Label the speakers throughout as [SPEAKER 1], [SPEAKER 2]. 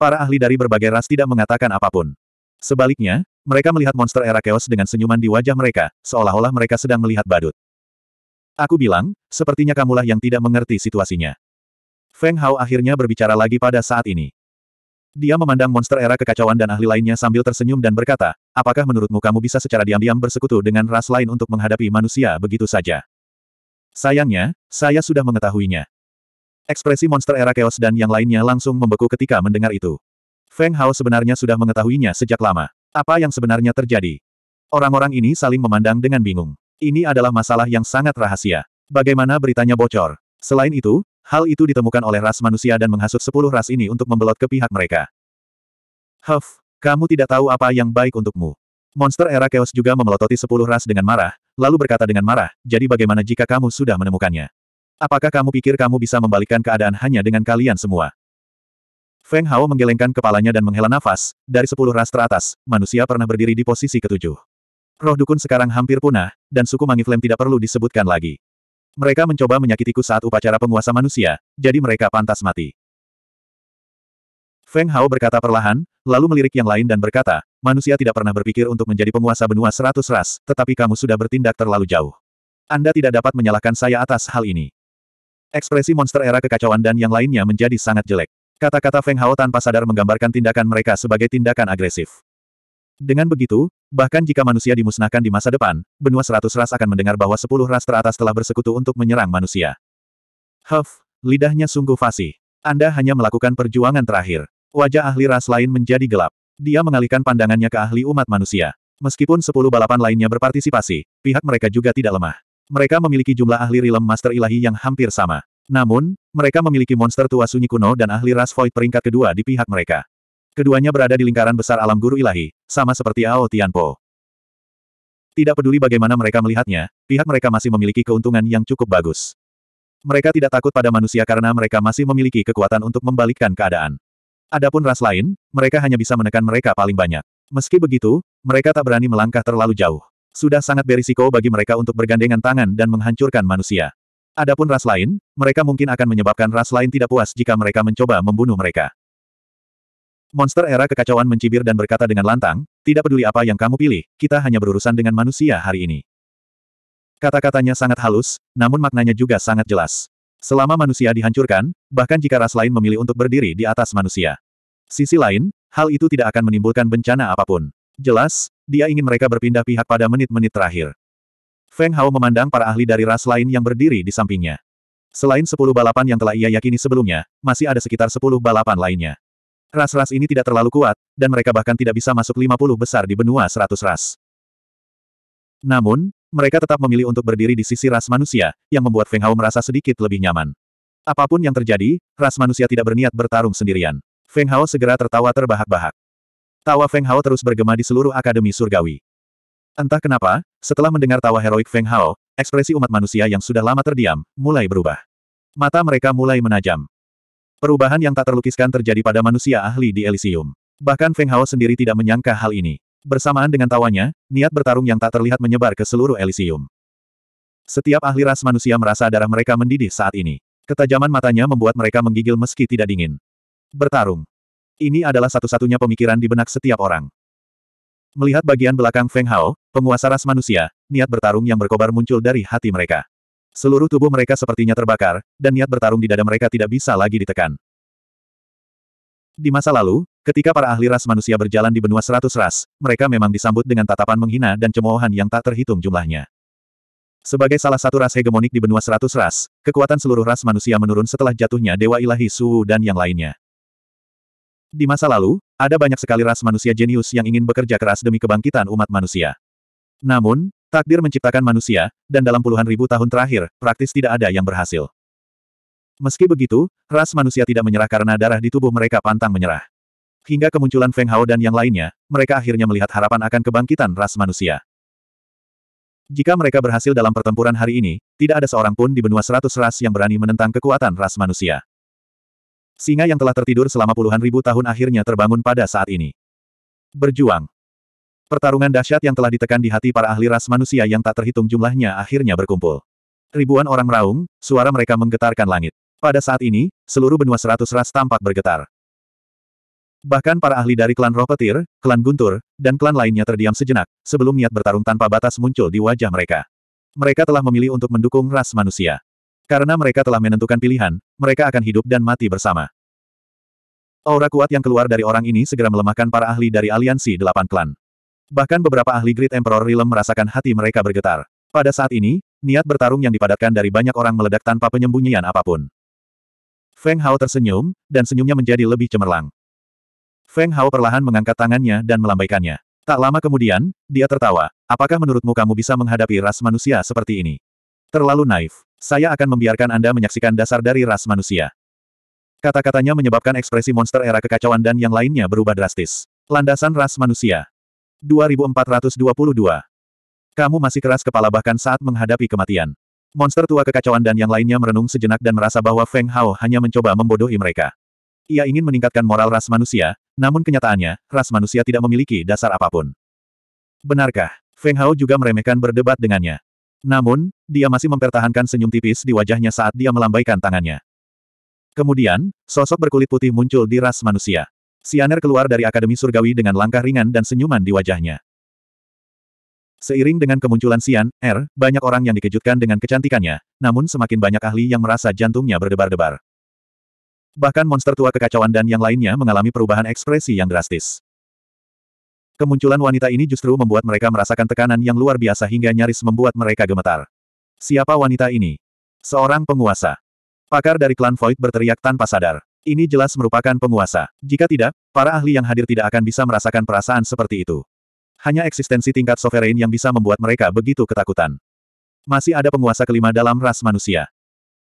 [SPEAKER 1] Para ahli dari berbagai ras tidak mengatakan apapun. Sebaliknya, mereka melihat monster era chaos dengan senyuman di wajah mereka, seolah-olah mereka sedang melihat badut. Aku bilang, sepertinya kamulah yang tidak mengerti situasinya. Feng Hao akhirnya berbicara lagi pada saat ini. Dia memandang monster era kekacauan dan ahli lainnya sambil tersenyum dan berkata, apakah menurutmu kamu bisa secara diam-diam bersekutu dengan ras lain untuk menghadapi manusia begitu saja? Sayangnya, saya sudah mengetahuinya. Ekspresi monster era chaos dan yang lainnya langsung membeku ketika mendengar itu. Feng Hao sebenarnya sudah mengetahuinya sejak lama. Apa yang sebenarnya terjadi? Orang-orang ini saling memandang dengan bingung. Ini adalah masalah yang sangat rahasia. Bagaimana beritanya bocor? Selain itu, hal itu ditemukan oleh ras manusia dan menghasut sepuluh ras ini untuk membelot ke pihak mereka. Huff, kamu tidak tahu apa yang baik untukmu. Monster era chaos juga memelototi sepuluh ras dengan marah, lalu berkata dengan marah, jadi bagaimana jika kamu sudah menemukannya? Apakah kamu pikir kamu bisa membalikkan keadaan hanya dengan kalian semua? Feng Hao menggelengkan kepalanya dan menghela nafas, dari sepuluh ras teratas, manusia pernah berdiri di posisi ketujuh. Roh dukun sekarang hampir punah, dan suku Mangiflame tidak perlu disebutkan lagi. Mereka mencoba menyakitiku saat upacara penguasa manusia, jadi mereka pantas mati. Feng Hao berkata perlahan, lalu melirik yang lain dan berkata, manusia tidak pernah berpikir untuk menjadi penguasa benua seratus ras, tetapi kamu sudah bertindak terlalu jauh. Anda tidak dapat menyalahkan saya atas hal ini. Ekspresi monster era kekacauan dan yang lainnya menjadi sangat jelek. Kata-kata Feng Hao tanpa sadar menggambarkan tindakan mereka sebagai tindakan agresif. Dengan begitu, bahkan jika manusia dimusnahkan di masa depan, benua seratus ras akan mendengar bahwa sepuluh ras teratas telah bersekutu untuk menyerang manusia. Huff, lidahnya sungguh fasih. Anda hanya melakukan perjuangan terakhir. Wajah ahli ras lain menjadi gelap. Dia mengalihkan pandangannya ke ahli umat manusia. Meskipun sepuluh balapan lainnya berpartisipasi, pihak mereka juga tidak lemah. Mereka memiliki jumlah ahli Realm Master Ilahi yang hampir sama. Namun, mereka memiliki monster tua sunyi kuno dan ahli ras Void peringkat kedua di pihak mereka. Keduanya berada di lingkaran besar alam guru ilahi, sama seperti Ao Tianpo. Tidak peduli bagaimana mereka melihatnya, pihak mereka masih memiliki keuntungan yang cukup bagus. Mereka tidak takut pada manusia karena mereka masih memiliki kekuatan untuk membalikkan keadaan. Adapun ras lain, mereka hanya bisa menekan mereka paling banyak. Meski begitu, mereka tak berani melangkah terlalu jauh. Sudah sangat berisiko bagi mereka untuk bergandengan tangan dan menghancurkan manusia. Adapun ras lain, mereka mungkin akan menyebabkan ras lain tidak puas jika mereka mencoba membunuh mereka. Monster era kekacauan mencibir dan berkata dengan lantang, tidak peduli apa yang kamu pilih, kita hanya berurusan dengan manusia hari ini. Kata-katanya sangat halus, namun maknanya juga sangat jelas. Selama manusia dihancurkan, bahkan jika ras lain memilih untuk berdiri di atas manusia. Sisi lain, hal itu tidak akan menimbulkan bencana apapun. Jelas, dia ingin mereka berpindah pihak pada menit-menit terakhir. Feng Hao memandang para ahli dari ras lain yang berdiri di sampingnya. Selain sepuluh balapan yang telah ia yakini sebelumnya, masih ada sekitar sepuluh balapan lainnya. Ras-ras ini tidak terlalu kuat, dan mereka bahkan tidak bisa masuk lima puluh besar di benua seratus ras. Namun, mereka tetap memilih untuk berdiri di sisi ras manusia, yang membuat Feng Hao merasa sedikit lebih nyaman. Apapun yang terjadi, ras manusia tidak berniat bertarung sendirian. Feng Hao segera tertawa terbahak-bahak. Tawa Feng Hao terus bergema di seluruh Akademi Surgawi. Entah kenapa, setelah mendengar tawa heroik Feng Hao, ekspresi umat manusia yang sudah lama terdiam, mulai berubah. Mata mereka mulai menajam. Perubahan yang tak terlukiskan terjadi pada manusia ahli di Elysium. Bahkan Feng Hao sendiri tidak menyangka hal ini. Bersamaan dengan tawanya, niat bertarung yang tak terlihat menyebar ke seluruh Elysium. Setiap ahli ras manusia merasa darah mereka mendidih saat ini. Ketajaman matanya membuat mereka menggigil meski tidak dingin. Bertarung. Ini adalah satu-satunya pemikiran di benak setiap orang. Melihat bagian belakang Feng Hao, penguasa ras manusia, niat bertarung yang berkobar muncul dari hati mereka. Seluruh tubuh mereka sepertinya terbakar, dan niat bertarung di dada mereka tidak bisa lagi ditekan. Di masa lalu, ketika para ahli ras manusia berjalan di benua seratus ras, mereka memang disambut dengan tatapan menghina dan cemoohan yang tak terhitung jumlahnya. Sebagai salah satu ras hegemonik di benua seratus ras, kekuatan seluruh ras manusia menurun setelah jatuhnya Dewa Ilahi Su dan yang lainnya. Di masa lalu, ada banyak sekali ras manusia jenius yang ingin bekerja keras demi kebangkitan umat manusia. Namun, takdir menciptakan manusia, dan dalam puluhan ribu tahun terakhir, praktis tidak ada yang berhasil. Meski begitu, ras manusia tidak menyerah karena darah di tubuh mereka pantang menyerah. Hingga kemunculan Feng Hao dan yang lainnya, mereka akhirnya melihat harapan akan kebangkitan ras manusia. Jika mereka berhasil dalam pertempuran hari ini, tidak ada seorang pun di benua seratus ras yang berani menentang kekuatan ras manusia. Singa yang telah tertidur selama puluhan ribu tahun akhirnya terbangun pada saat ini. Berjuang. Pertarungan dahsyat yang telah ditekan di hati para ahli ras manusia yang tak terhitung jumlahnya akhirnya berkumpul. Ribuan orang meraung, suara mereka menggetarkan langit. Pada saat ini, seluruh benua seratus ras tampak bergetar. Bahkan para ahli dari klan roh petir, klan guntur, dan klan lainnya terdiam sejenak, sebelum niat bertarung tanpa batas muncul di wajah mereka. Mereka telah memilih untuk mendukung ras manusia. Karena mereka telah menentukan pilihan, mereka akan hidup dan mati bersama. Aura kuat yang keluar dari orang ini segera melemahkan para ahli dari aliansi delapan klan. Bahkan beberapa ahli Great Emperor Realm merasakan hati mereka bergetar. Pada saat ini, niat bertarung yang dipadatkan dari banyak orang meledak tanpa penyembunyian apapun. Feng Hao tersenyum, dan senyumnya menjadi lebih cemerlang. Feng Hao perlahan mengangkat tangannya dan melambaikannya. Tak lama kemudian, dia tertawa. Apakah menurutmu kamu bisa menghadapi ras manusia seperti ini? Terlalu naif. Saya akan membiarkan Anda menyaksikan dasar dari ras manusia. Kata-katanya menyebabkan ekspresi monster era kekacauan dan yang lainnya berubah drastis. Landasan ras manusia. 2422. Kamu masih keras kepala bahkan saat menghadapi kematian. Monster tua kekacauan dan yang lainnya merenung sejenak dan merasa bahwa Feng Hao hanya mencoba membodohi mereka. Ia ingin meningkatkan moral ras manusia, namun kenyataannya, ras manusia tidak memiliki dasar apapun. Benarkah? Feng Hao juga meremehkan berdebat dengannya. Namun, dia masih mempertahankan senyum tipis di wajahnya saat dia melambaikan tangannya. Kemudian, sosok berkulit putih muncul di ras manusia. Sianer keluar dari Akademi Surgawi dengan langkah ringan dan senyuman di wajahnya. Seiring dengan kemunculan Sian, R, er, banyak orang yang dikejutkan dengan kecantikannya, namun semakin banyak ahli yang merasa jantungnya berdebar-debar. Bahkan monster tua kekacauan dan yang lainnya mengalami perubahan ekspresi yang drastis. Kemunculan wanita ini justru membuat mereka merasakan tekanan yang luar biasa hingga nyaris membuat mereka gemetar. Siapa wanita ini? Seorang penguasa. Pakar dari klan Void berteriak tanpa sadar. Ini jelas merupakan penguasa. Jika tidak, para ahli yang hadir tidak akan bisa merasakan perasaan seperti itu. Hanya eksistensi tingkat sovereign yang bisa membuat mereka begitu ketakutan. Masih ada penguasa kelima dalam ras manusia.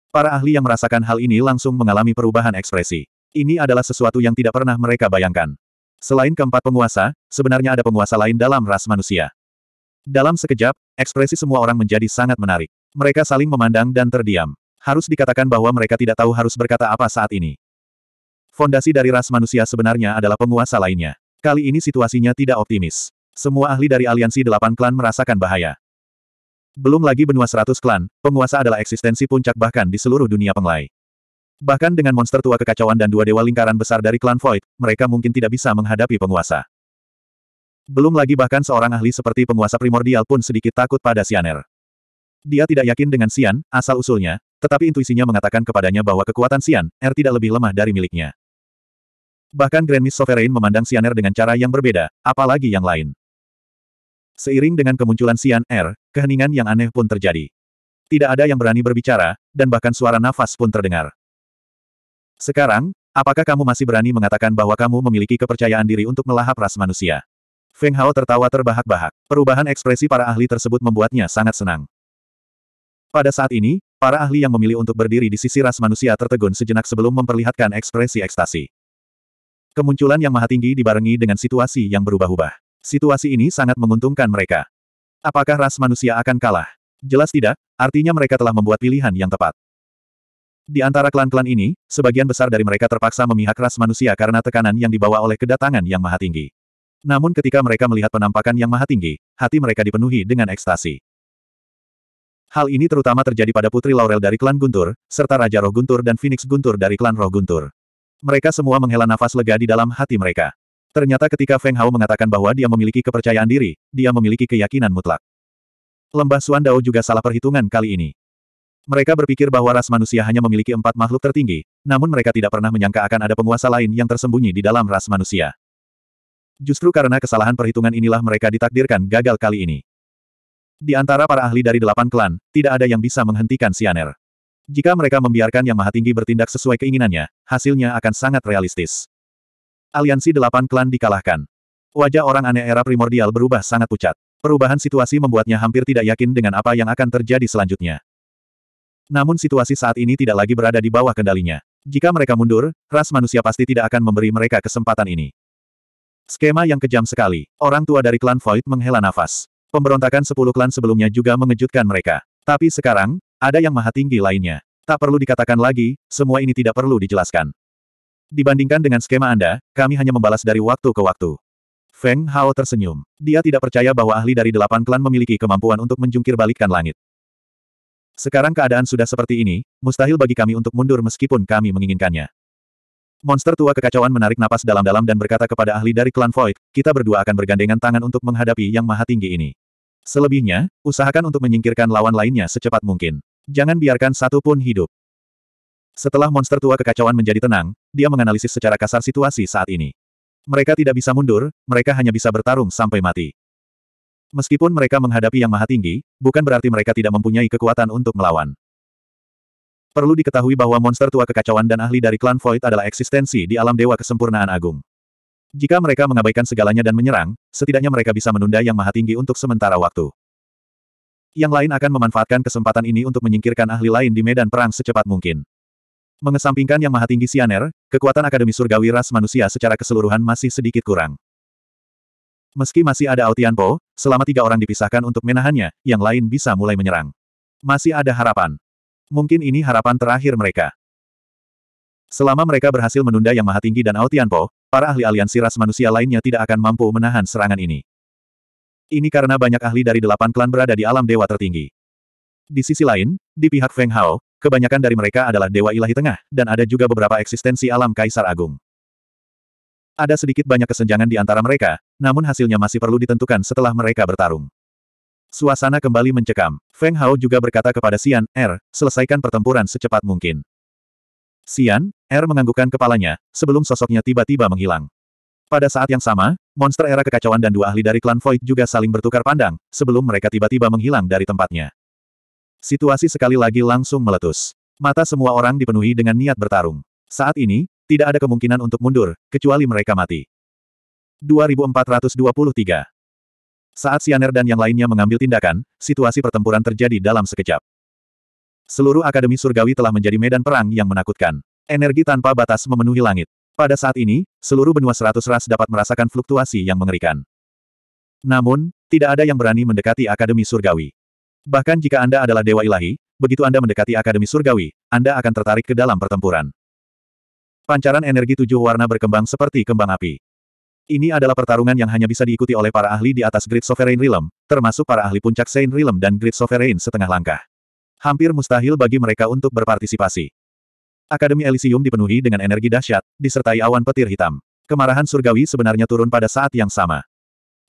[SPEAKER 1] Para ahli yang merasakan hal ini langsung mengalami perubahan ekspresi. Ini adalah sesuatu yang tidak pernah mereka bayangkan. Selain keempat penguasa, sebenarnya ada penguasa lain dalam ras manusia. Dalam sekejap, ekspresi semua orang menjadi sangat menarik. Mereka saling memandang dan terdiam. Harus dikatakan bahwa mereka tidak tahu harus berkata apa saat ini. Fondasi dari ras manusia sebenarnya adalah penguasa lainnya. Kali ini situasinya tidak optimis. Semua ahli dari aliansi delapan klan merasakan bahaya. Belum lagi benua seratus klan, penguasa adalah eksistensi puncak bahkan di seluruh dunia penglai. Bahkan dengan monster tua kekacauan dan dua dewa lingkaran besar dari klan Void, mereka mungkin tidak bisa menghadapi penguasa. Belum lagi bahkan seorang ahli seperti penguasa primordial pun sedikit takut pada Sianer. Dia tidak yakin dengan Sian, asal-usulnya, tetapi intuisinya mengatakan kepadanya bahwa kekuatan Sian, R tidak lebih lemah dari miliknya. Bahkan Grand Miss Sovereign memandang Sianer dengan cara yang berbeda, apalagi yang lain. Seiring dengan kemunculan Sian R, keheningan yang aneh pun terjadi. Tidak ada yang berani berbicara, dan bahkan suara nafas pun terdengar. Sekarang, apakah kamu masih berani mengatakan bahwa kamu memiliki kepercayaan diri untuk melahap ras manusia? Feng Hao tertawa terbahak-bahak. Perubahan ekspresi para ahli tersebut membuatnya sangat senang. Pada saat ini, para ahli yang memilih untuk berdiri di sisi ras manusia tertegun sejenak sebelum memperlihatkan ekspresi ekstasi. Kemunculan yang maha tinggi dibarengi dengan situasi yang berubah-ubah. Situasi ini sangat menguntungkan mereka. Apakah ras manusia akan kalah? Jelas tidak, artinya mereka telah membuat pilihan yang tepat. Di antara klan-klan ini, sebagian besar dari mereka terpaksa memihak ras manusia karena tekanan yang dibawa oleh kedatangan yang maha tinggi. Namun ketika mereka melihat penampakan yang maha tinggi, hati mereka dipenuhi dengan ekstasi. Hal ini terutama terjadi pada Putri Laurel dari klan Guntur, serta Raja Roh Guntur dan Phoenix Guntur dari klan Roh Guntur. Mereka semua menghela nafas lega di dalam hati mereka. Ternyata ketika Feng Hao mengatakan bahwa dia memiliki kepercayaan diri, dia memiliki keyakinan mutlak. Lembah Suandao juga salah perhitungan kali ini. Mereka berpikir bahwa ras manusia hanya memiliki empat makhluk tertinggi, namun mereka tidak pernah menyangka akan ada penguasa lain yang tersembunyi di dalam ras manusia. Justru karena kesalahan perhitungan inilah mereka ditakdirkan gagal kali ini. Di antara para ahli dari delapan klan, tidak ada yang bisa menghentikan Sianer. Jika mereka membiarkan Yang Maha Tinggi bertindak sesuai keinginannya, hasilnya akan sangat realistis. Aliansi delapan klan dikalahkan. Wajah orang aneh era primordial berubah sangat pucat. Perubahan situasi membuatnya hampir tidak yakin dengan apa yang akan terjadi selanjutnya. Namun situasi saat ini tidak lagi berada di bawah kendalinya. Jika mereka mundur, ras manusia pasti tidak akan memberi mereka kesempatan ini. Skema yang kejam sekali. Orang tua dari klan Void menghela nafas. Pemberontakan sepuluh klan sebelumnya juga mengejutkan mereka. Tapi sekarang, ada yang maha tinggi lainnya. Tak perlu dikatakan lagi, semua ini tidak perlu dijelaskan. Dibandingkan dengan skema Anda, kami hanya membalas dari waktu ke waktu. Feng Hao tersenyum. Dia tidak percaya bahwa ahli dari delapan klan memiliki kemampuan untuk menjungkir balikkan langit. Sekarang keadaan sudah seperti ini, mustahil bagi kami untuk mundur meskipun kami menginginkannya. Monster tua kekacauan menarik napas dalam-dalam dan berkata kepada ahli dari klan Void, kita berdua akan bergandengan tangan untuk menghadapi yang maha tinggi ini. Selebihnya, usahakan untuk menyingkirkan lawan lainnya secepat mungkin. Jangan biarkan satu pun hidup. Setelah monster tua kekacauan menjadi tenang, dia menganalisis secara kasar situasi saat ini. Mereka tidak bisa mundur, mereka hanya bisa bertarung sampai mati. Meskipun mereka menghadapi Yang Maha Tinggi, bukan berarti mereka tidak mempunyai kekuatan untuk melawan. Perlu diketahui bahwa monster tua kekacauan dan ahli dari klan Void adalah eksistensi di alam Dewa Kesempurnaan Agung. Jika mereka mengabaikan segalanya dan menyerang, setidaknya mereka bisa menunda Yang Maha Tinggi untuk sementara waktu. Yang lain akan memanfaatkan kesempatan ini untuk menyingkirkan ahli lain di medan perang secepat mungkin. Mengesampingkan Yang Maha Tinggi Sianer, kekuatan Akademi Surgawi Ras Manusia secara keseluruhan masih sedikit kurang. Meski masih ada Autianpo, selama tiga orang dipisahkan untuk menahannya, yang lain bisa mulai menyerang. Masih ada harapan. Mungkin ini harapan terakhir mereka. Selama mereka berhasil menunda Yang Maha Tinggi dan Autianpo, para ahli aliansi ras manusia lainnya tidak akan mampu menahan serangan ini. Ini karena banyak ahli dari delapan klan berada di alam dewa tertinggi. Di sisi lain, di pihak Feng Hao, kebanyakan dari mereka adalah dewa ilahi tengah, dan ada juga beberapa eksistensi alam kaisar agung. Ada sedikit banyak kesenjangan di antara mereka, namun hasilnya masih perlu ditentukan setelah mereka bertarung. Suasana kembali mencekam. Feng Hao juga berkata kepada Xian, Er, selesaikan pertempuran secepat mungkin. Xian, Er menganggukkan kepalanya, sebelum sosoknya tiba-tiba menghilang. Pada saat yang sama, monster era kekacauan dan dua ahli dari klan Void juga saling bertukar pandang, sebelum mereka tiba-tiba menghilang dari tempatnya. Situasi sekali lagi langsung meletus. Mata semua orang dipenuhi dengan niat bertarung. Saat ini, tidak ada kemungkinan untuk mundur, kecuali mereka mati. 2423 Saat Sianer dan yang lainnya mengambil tindakan, situasi pertempuran terjadi dalam sekejap. Seluruh Akademi Surgawi telah menjadi medan perang yang menakutkan. Energi tanpa batas memenuhi langit. Pada saat ini, seluruh benua seratus ras dapat merasakan fluktuasi yang mengerikan. Namun, tidak ada yang berani mendekati Akademi Surgawi. Bahkan jika Anda adalah Dewa Ilahi, begitu Anda mendekati Akademi Surgawi, Anda akan tertarik ke dalam pertempuran. Pancaran energi tujuh warna berkembang seperti kembang api. Ini adalah pertarungan yang hanya bisa diikuti oleh para ahli di atas Grid Sovereign Realm, termasuk para ahli puncak Saint Realm dan Great Sovereign setengah langkah. Hampir mustahil bagi mereka untuk berpartisipasi. Akademi Elysium dipenuhi dengan energi dahsyat, disertai awan petir hitam. Kemarahan surgawi sebenarnya turun pada saat yang sama.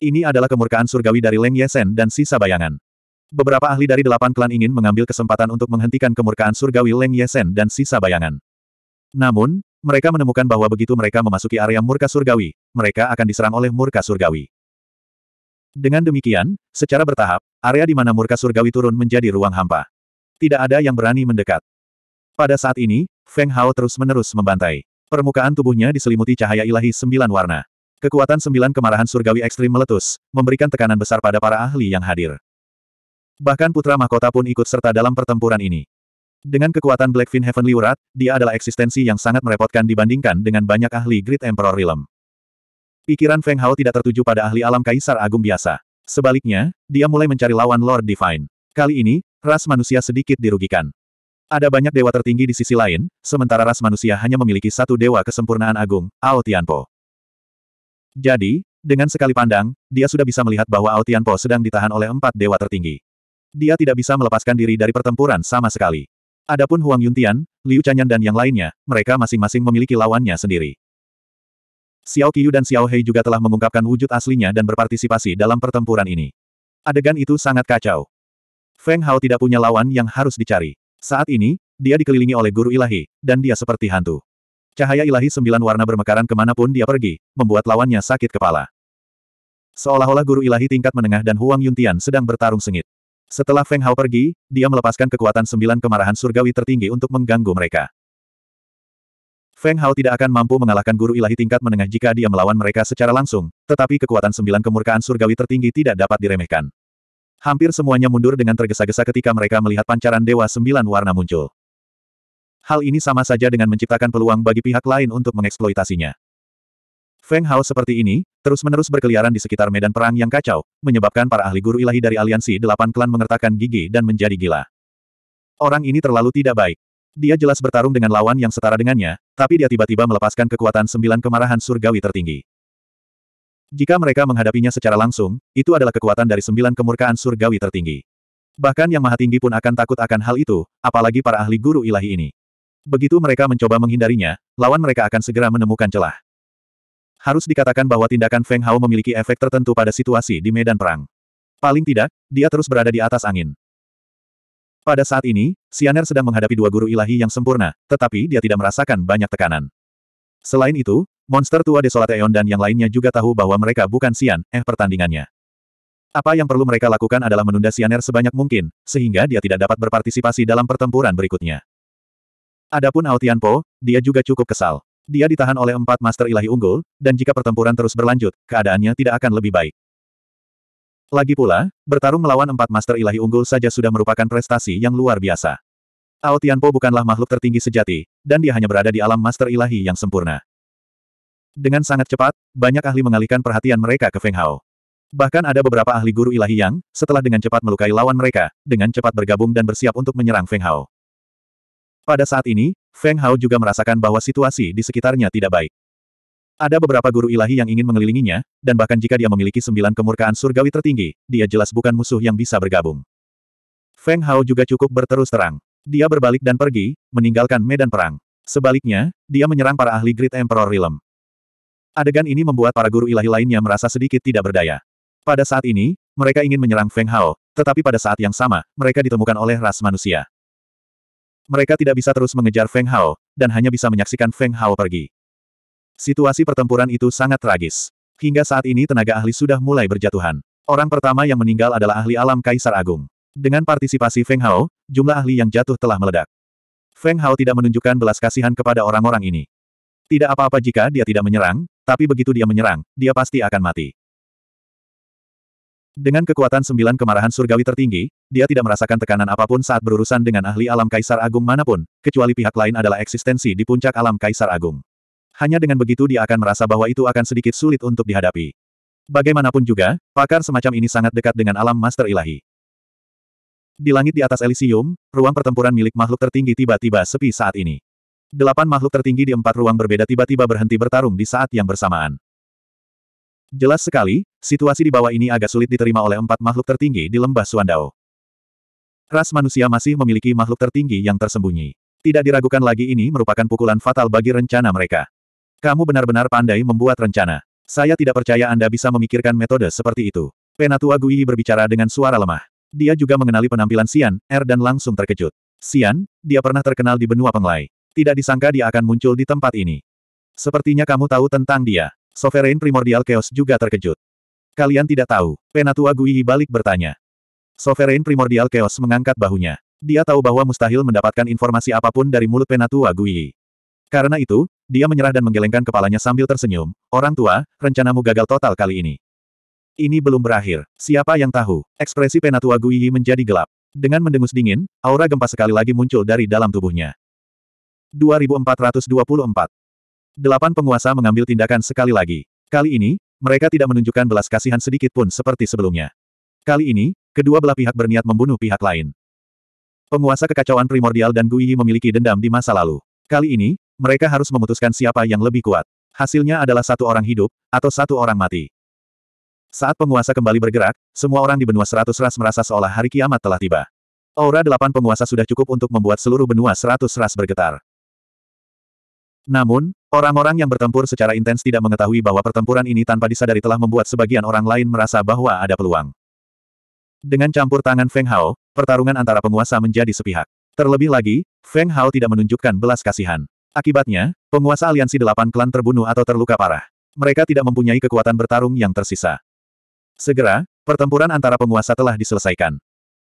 [SPEAKER 1] Ini adalah kemurkaan surgawi dari Leng Yesen dan sisa bayangan. Beberapa ahli dari delapan klan ingin mengambil kesempatan untuk menghentikan kemurkaan surgawi Leng Yesen dan sisa bayangan. Namun, mereka menemukan bahwa begitu mereka memasuki area murka surgawi, mereka akan diserang oleh murka surgawi. Dengan demikian, secara bertahap, area di mana murka surgawi turun menjadi ruang hampa. Tidak ada yang berani mendekat. Pada saat ini, Feng Hao terus-menerus membantai. Permukaan tubuhnya diselimuti cahaya ilahi sembilan warna. Kekuatan sembilan kemarahan surgawi ekstrim meletus, memberikan tekanan besar pada para ahli yang hadir. Bahkan putra mahkota pun ikut serta dalam pertempuran ini. Dengan kekuatan Blackfin Heavenly Urat, dia adalah eksistensi yang sangat merepotkan dibandingkan dengan banyak ahli Great Emperor Realm. Pikiran Feng Hao tidak tertuju pada ahli alam Kaisar Agung biasa. Sebaliknya, dia mulai mencari lawan Lord Divine. Kali ini, ras manusia sedikit dirugikan. Ada banyak dewa tertinggi di sisi lain, sementara ras manusia hanya memiliki satu dewa kesempurnaan agung, Ao Tianpo. Jadi, dengan sekali pandang, dia sudah bisa melihat bahwa Ao Tianpo sedang ditahan oleh empat dewa tertinggi. Dia tidak bisa melepaskan diri dari pertempuran sama sekali. Adapun Huang Yuntian, Liu Chanyan dan yang lainnya, mereka masing-masing memiliki lawannya sendiri. Xiao Qiyu dan Xiao Hei juga telah mengungkapkan wujud aslinya dan berpartisipasi dalam pertempuran ini. Adegan itu sangat kacau. Feng Hao tidak punya lawan yang harus dicari. Saat ini, dia dikelilingi oleh guru ilahi, dan dia seperti hantu. Cahaya ilahi sembilan warna bermekaran kemanapun dia pergi, membuat lawannya sakit kepala. Seolah-olah guru ilahi tingkat menengah dan Huang Yuntian sedang bertarung sengit. Setelah Feng Hao pergi, dia melepaskan kekuatan sembilan kemarahan surgawi tertinggi untuk mengganggu mereka. Feng Hao tidak akan mampu mengalahkan guru ilahi tingkat menengah jika dia melawan mereka secara langsung, tetapi kekuatan sembilan kemurkaan surgawi tertinggi tidak dapat diremehkan. Hampir semuanya mundur dengan tergesa-gesa ketika mereka melihat pancaran dewa sembilan warna muncul. Hal ini sama saja dengan menciptakan peluang bagi pihak lain untuk mengeksploitasinya. Feng Hao seperti ini, terus-menerus berkeliaran di sekitar medan perang yang kacau, menyebabkan para ahli guru ilahi dari aliansi delapan klan mengertakkan gigi dan menjadi gila. Orang ini terlalu tidak baik. Dia jelas bertarung dengan lawan yang setara dengannya, tapi dia tiba-tiba melepaskan kekuatan sembilan kemarahan surgawi tertinggi. Jika mereka menghadapinya secara langsung, itu adalah kekuatan dari sembilan kemurkaan surgawi tertinggi. Bahkan yang maha tinggi pun akan takut akan hal itu, apalagi para ahli guru ilahi ini. Begitu mereka mencoba menghindarinya, lawan mereka akan segera menemukan celah. Harus dikatakan bahwa tindakan Feng Hao memiliki efek tertentu pada situasi di medan perang. Paling tidak, dia terus berada di atas angin. Pada saat ini, Sianer sedang menghadapi dua guru ilahi yang sempurna, tetapi dia tidak merasakan banyak tekanan. Selain itu, monster tua Eon dan yang lainnya juga tahu bahwa mereka bukan Sian, eh pertandingannya. Apa yang perlu mereka lakukan adalah menunda Sianer sebanyak mungkin, sehingga dia tidak dapat berpartisipasi dalam pertempuran berikutnya. Adapun Ao Tianpo, dia juga cukup kesal. Dia ditahan oleh empat master ilahi unggul, dan jika pertempuran terus berlanjut, keadaannya tidak akan lebih baik. Lagi pula, bertarung melawan empat master ilahi unggul saja sudah merupakan prestasi yang luar biasa. Ao Tianpo bukanlah makhluk tertinggi sejati, dan dia hanya berada di alam master ilahi yang sempurna. Dengan sangat cepat, banyak ahli mengalihkan perhatian mereka ke Feng Hao. Bahkan ada beberapa ahli guru ilahi yang, setelah dengan cepat melukai lawan mereka, dengan cepat bergabung dan bersiap untuk menyerang Feng Hao. Pada saat ini, Feng Hao juga merasakan bahwa situasi di sekitarnya tidak baik. Ada beberapa guru ilahi yang ingin mengelilinginya, dan bahkan jika dia memiliki sembilan kemurkaan surgawi tertinggi, dia jelas bukan musuh yang bisa bergabung. Feng Hao juga cukup berterus terang. Dia berbalik dan pergi, meninggalkan medan perang. Sebaliknya, dia menyerang para ahli Great Emperor Realm. Adegan ini membuat para guru ilahi lainnya merasa sedikit tidak berdaya. Pada saat ini, mereka ingin menyerang Feng Hao, tetapi pada saat yang sama, mereka ditemukan oleh ras manusia. Mereka tidak bisa terus mengejar Feng Hao, dan hanya bisa menyaksikan Feng Hao pergi. Situasi pertempuran itu sangat tragis. Hingga saat ini tenaga ahli sudah mulai berjatuhan. Orang pertama yang meninggal adalah ahli alam Kaisar Agung. Dengan partisipasi Feng Hao, jumlah ahli yang jatuh telah meledak. Feng Hao tidak menunjukkan belas kasihan kepada orang-orang ini. Tidak apa-apa jika dia tidak menyerang, tapi begitu dia menyerang, dia pasti akan mati. Dengan kekuatan sembilan kemarahan surgawi tertinggi, dia tidak merasakan tekanan apapun saat berurusan dengan ahli alam kaisar agung manapun, kecuali pihak lain adalah eksistensi di puncak alam kaisar agung. Hanya dengan begitu dia akan merasa bahwa itu akan sedikit sulit untuk dihadapi. Bagaimanapun juga, pakar semacam ini sangat dekat dengan alam master ilahi. Di langit di atas Elysium, ruang pertempuran milik makhluk tertinggi tiba-tiba sepi saat ini. Delapan makhluk tertinggi di empat ruang berbeda tiba-tiba berhenti bertarung di saat yang bersamaan. Jelas sekali, situasi di bawah ini agak sulit diterima oleh empat makhluk tertinggi di lembah Suandao. Ras manusia masih memiliki makhluk tertinggi yang tersembunyi. Tidak diragukan lagi ini merupakan pukulan fatal bagi rencana mereka. Kamu benar-benar pandai membuat rencana. Saya tidak percaya Anda bisa memikirkan metode seperti itu. Penatua Gui berbicara dengan suara lemah. Dia juga mengenali penampilan Sian, Er dan langsung terkejut. Sian, dia pernah terkenal di benua penglai. Tidak disangka dia akan muncul di tempat ini. Sepertinya kamu tahu tentang dia. Sovereign Primordial Chaos juga terkejut. Kalian tidak tahu, Penatua Guihi balik bertanya. Sovereign Primordial Chaos mengangkat bahunya. Dia tahu bahwa mustahil mendapatkan informasi apapun dari mulut Penatua Guihi. Karena itu, dia menyerah dan menggelengkan kepalanya sambil tersenyum. Orang tua, rencanamu gagal total kali ini. Ini belum berakhir. Siapa yang tahu? Ekspresi Penatua Guihi menjadi gelap. Dengan mendengus dingin, aura gempa sekali lagi muncul dari dalam tubuhnya. 2424 Delapan penguasa mengambil tindakan sekali lagi. Kali ini, mereka tidak menunjukkan belas kasihan sedikit pun seperti sebelumnya. Kali ini, kedua belah pihak berniat membunuh pihak lain. Penguasa kekacauan primordial dan Guiyi memiliki dendam di masa lalu. Kali ini, mereka harus memutuskan siapa yang lebih kuat. Hasilnya adalah satu orang hidup, atau satu orang mati. Saat penguasa kembali bergerak, semua orang di benua seratus ras merasa seolah hari kiamat telah tiba. Aura delapan penguasa sudah cukup untuk membuat seluruh benua seratus ras bergetar. Namun, Orang-orang yang bertempur secara intens tidak mengetahui bahwa pertempuran ini tanpa disadari telah membuat sebagian orang lain merasa bahwa ada peluang. Dengan campur tangan Feng Hao, pertarungan antara penguasa menjadi sepihak. Terlebih lagi, Feng Hao tidak menunjukkan belas kasihan. Akibatnya, penguasa aliansi delapan klan terbunuh atau terluka parah. Mereka tidak mempunyai kekuatan bertarung yang tersisa. Segera, pertempuran antara penguasa telah diselesaikan.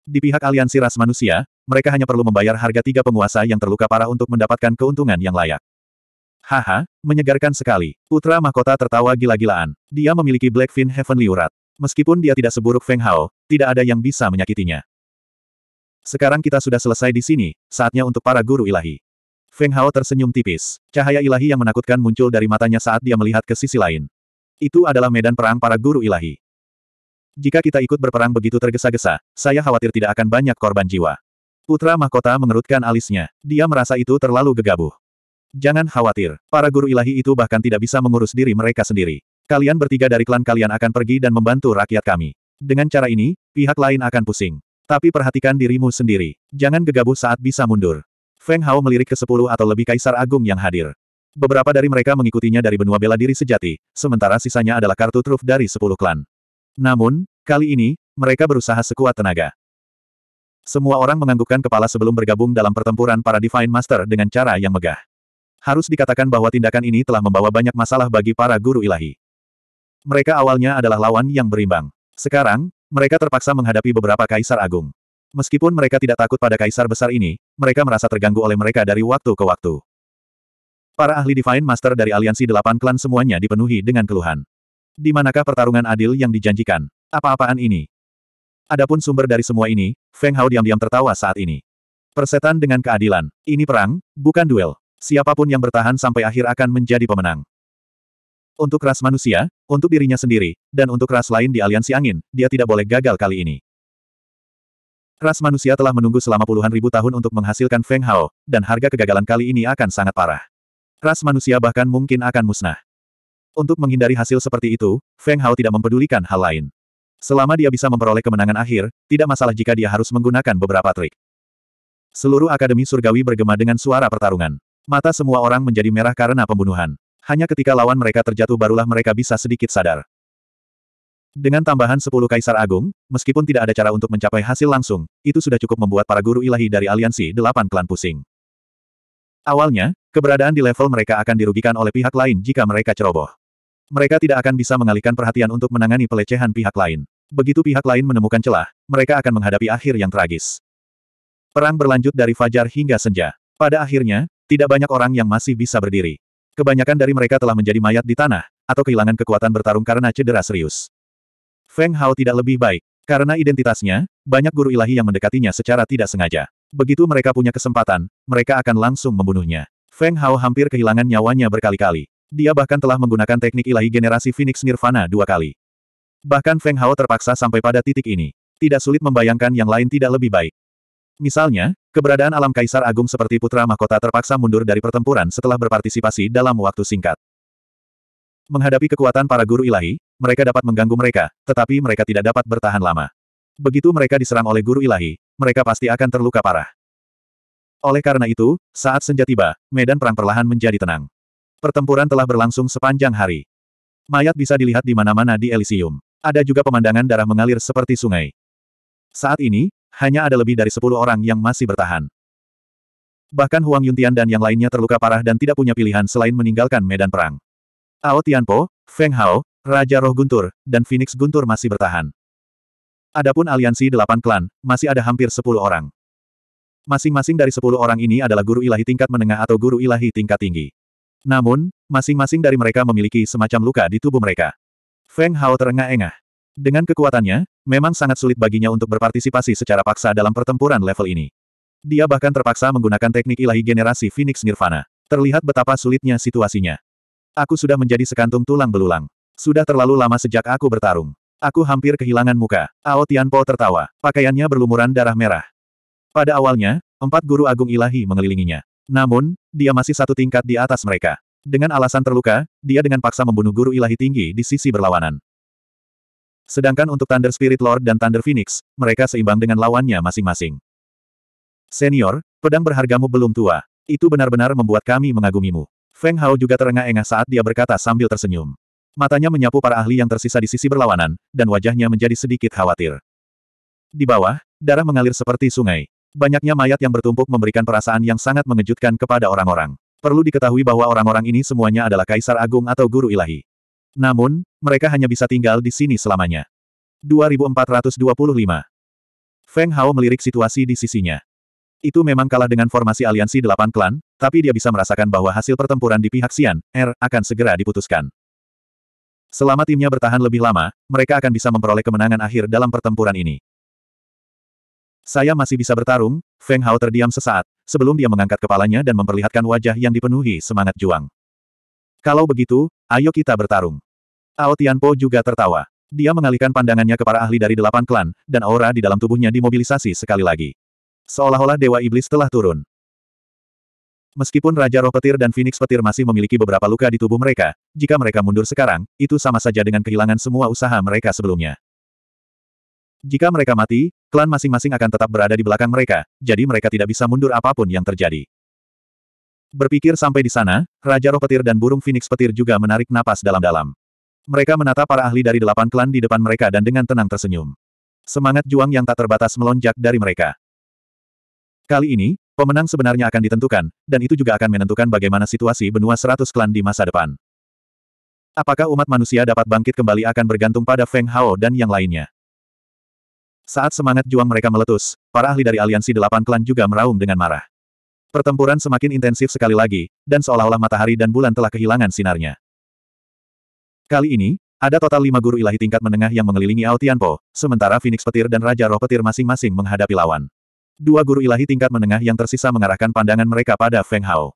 [SPEAKER 1] Di pihak aliansi ras manusia, mereka hanya perlu membayar harga tiga penguasa yang terluka parah untuk mendapatkan keuntungan yang layak. Haha, menyegarkan sekali. Putra mahkota tertawa gila-gilaan. Dia memiliki Blackfin Heavenly Urat. Meskipun dia tidak seburuk Feng Hao, tidak ada yang bisa menyakitinya. Sekarang kita sudah selesai di sini, saatnya untuk para guru ilahi. Feng Hao tersenyum tipis. Cahaya ilahi yang menakutkan muncul dari matanya saat dia melihat ke sisi lain. Itu adalah medan perang para guru ilahi. Jika kita ikut berperang begitu tergesa-gesa, saya khawatir tidak akan banyak korban jiwa. Putra mahkota mengerutkan alisnya. Dia merasa itu terlalu gegabah. Jangan khawatir, para guru ilahi itu bahkan tidak bisa mengurus diri mereka sendiri. Kalian bertiga dari klan kalian akan pergi dan membantu rakyat kami. Dengan cara ini, pihak lain akan pusing. Tapi perhatikan dirimu sendiri. Jangan gegabah saat bisa mundur. Feng Hao melirik ke sepuluh atau lebih kaisar agung yang hadir. Beberapa dari mereka mengikutinya dari benua bela diri sejati, sementara sisanya adalah kartu truf dari sepuluh klan. Namun, kali ini, mereka berusaha sekuat tenaga. Semua orang menganggukkan kepala sebelum bergabung dalam pertempuran para Divine Master dengan cara yang megah harus dikatakan bahwa tindakan ini telah membawa banyak masalah bagi para guru ilahi. Mereka awalnya adalah lawan yang berimbang. Sekarang, mereka terpaksa menghadapi beberapa kaisar agung. Meskipun mereka tidak takut pada kaisar besar ini, mereka merasa terganggu oleh mereka dari waktu ke waktu. Para ahli Divine Master dari aliansi delapan klan semuanya dipenuhi dengan keluhan. Di manakah pertarungan adil yang dijanjikan? Apa-apaan ini? Adapun sumber dari semua ini, Feng Hao diam-diam tertawa saat ini. Persetan dengan keadilan. Ini perang, bukan duel. Siapapun yang bertahan sampai akhir akan menjadi pemenang. Untuk ras manusia, untuk dirinya sendiri, dan untuk ras lain di aliansi angin, dia tidak boleh gagal kali ini. Ras manusia telah menunggu selama puluhan ribu tahun untuk menghasilkan Feng Hao, dan harga kegagalan kali ini akan sangat parah. Ras manusia bahkan mungkin akan musnah. Untuk menghindari hasil seperti itu, Feng Hao tidak mempedulikan hal lain. Selama dia bisa memperoleh kemenangan akhir, tidak masalah jika dia harus menggunakan beberapa trik. Seluruh Akademi Surgawi bergema dengan suara pertarungan. Mata semua orang menjadi merah karena pembunuhan. Hanya ketika lawan mereka terjatuh barulah mereka bisa sedikit sadar. Dengan tambahan 10 kaisar agung, meskipun tidak ada cara untuk mencapai hasil langsung, itu sudah cukup membuat para guru ilahi dari aliansi delapan klan pusing. Awalnya, keberadaan di level mereka akan dirugikan oleh pihak lain jika mereka ceroboh. Mereka tidak akan bisa mengalihkan perhatian untuk menangani pelecehan pihak lain. Begitu pihak lain menemukan celah, mereka akan menghadapi akhir yang tragis. Perang berlanjut dari fajar hingga senja. Pada akhirnya, tidak banyak orang yang masih bisa berdiri. Kebanyakan dari mereka telah menjadi mayat di tanah, atau kehilangan kekuatan bertarung karena cedera serius. Feng Hao tidak lebih baik. Karena identitasnya, banyak guru ilahi yang mendekatinya secara tidak sengaja. Begitu mereka punya kesempatan, mereka akan langsung membunuhnya. Feng Hao hampir kehilangan nyawanya berkali-kali. Dia bahkan telah menggunakan teknik ilahi generasi Phoenix Nirvana dua kali. Bahkan Feng Hao terpaksa sampai pada titik ini. Tidak sulit membayangkan yang lain tidak lebih baik. Misalnya, keberadaan alam Kaisar Agung seperti putra mahkota terpaksa mundur dari pertempuran setelah berpartisipasi dalam waktu singkat. Menghadapi kekuatan para guru ilahi, mereka dapat mengganggu mereka, tetapi mereka tidak dapat bertahan lama. Begitu mereka diserang oleh guru ilahi, mereka pasti akan terluka parah. Oleh karena itu, saat senja tiba, medan perang perlahan menjadi tenang. Pertempuran telah berlangsung sepanjang hari. Mayat bisa dilihat di mana-mana di Elysium. Ada juga pemandangan darah mengalir seperti sungai. Saat ini, hanya ada lebih dari sepuluh orang yang masih bertahan. Bahkan Huang Yuntian dan yang lainnya terluka parah dan tidak punya pilihan selain meninggalkan medan perang. Ao Tianpo, Feng Hao, Raja Roh Guntur, dan Phoenix Guntur masih bertahan. Adapun aliansi delapan klan, masih ada hampir sepuluh orang. Masing-masing dari sepuluh orang ini adalah guru ilahi tingkat menengah atau guru ilahi tingkat tinggi. Namun, masing-masing dari mereka memiliki semacam luka di tubuh mereka. Feng Hao terengah-engah. Dengan kekuatannya, memang sangat sulit baginya untuk berpartisipasi secara paksa dalam pertempuran level ini. Dia bahkan terpaksa menggunakan teknik ilahi generasi Phoenix Nirvana. Terlihat betapa sulitnya situasinya. Aku sudah menjadi sekantung tulang belulang. Sudah terlalu lama sejak aku bertarung. Aku hampir kehilangan muka. Ao Tianpo tertawa. Pakaiannya berlumuran darah merah. Pada awalnya, empat guru agung ilahi mengelilinginya. Namun, dia masih satu tingkat di atas mereka. Dengan alasan terluka, dia dengan paksa membunuh guru ilahi tinggi di sisi berlawanan. Sedangkan untuk Thunder Spirit Lord dan Thunder Phoenix, mereka seimbang dengan lawannya masing-masing. Senior, pedang berhargamu belum tua. Itu benar-benar membuat kami mengagumimu. Feng Hao juga terengah-engah saat dia berkata sambil tersenyum. Matanya menyapu para ahli yang tersisa di sisi berlawanan, dan wajahnya menjadi sedikit khawatir. Di bawah, darah mengalir seperti sungai. Banyaknya mayat yang bertumpuk memberikan perasaan yang sangat mengejutkan kepada orang-orang. Perlu diketahui bahwa orang-orang ini semuanya adalah kaisar agung atau guru ilahi. Namun, mereka hanya bisa tinggal di sini selamanya. 2425 Feng Hao melirik situasi di sisinya. Itu memang kalah dengan formasi aliansi delapan klan, tapi dia bisa merasakan bahwa hasil pertempuran di pihak Xian, R, er, akan segera diputuskan. Selama timnya bertahan lebih lama, mereka akan bisa memperoleh kemenangan akhir dalam pertempuran ini. Saya masih bisa bertarung, Feng Hao terdiam sesaat, sebelum dia mengangkat kepalanya dan memperlihatkan wajah yang dipenuhi semangat juang. Kalau begitu, ayo kita bertarung. Ao Tianpo juga tertawa. Dia mengalihkan pandangannya ke para ahli dari delapan klan, dan aura di dalam tubuhnya dimobilisasi sekali lagi. Seolah-olah Dewa Iblis telah turun. Meskipun Raja Roh Petir dan Phoenix Petir masih memiliki beberapa luka di tubuh mereka, jika mereka mundur sekarang, itu sama saja dengan kehilangan semua usaha mereka sebelumnya. Jika mereka mati, klan masing-masing akan tetap berada di belakang mereka, jadi mereka tidak bisa mundur apapun yang terjadi. Berpikir sampai di sana, Raja Roh Petir dan Burung Phoenix Petir juga menarik napas dalam-dalam. Mereka menata para ahli dari delapan klan di depan mereka dan dengan tenang tersenyum. Semangat juang yang tak terbatas melonjak dari mereka. Kali ini, pemenang sebenarnya akan ditentukan, dan itu juga akan menentukan bagaimana situasi benua seratus klan di masa depan. Apakah umat manusia dapat bangkit kembali akan bergantung pada Feng Hao dan yang lainnya. Saat semangat juang mereka meletus, para ahli dari aliansi delapan klan juga meraung dengan marah. Pertempuran semakin intensif sekali lagi, dan seolah-olah matahari dan bulan telah kehilangan sinarnya. Kali ini, ada total lima guru ilahi tingkat menengah yang mengelilingi Aotianpo, sementara Phoenix Petir dan Raja Roh Petir masing-masing menghadapi lawan. Dua guru ilahi tingkat menengah yang tersisa mengarahkan pandangan mereka pada Feng Hao.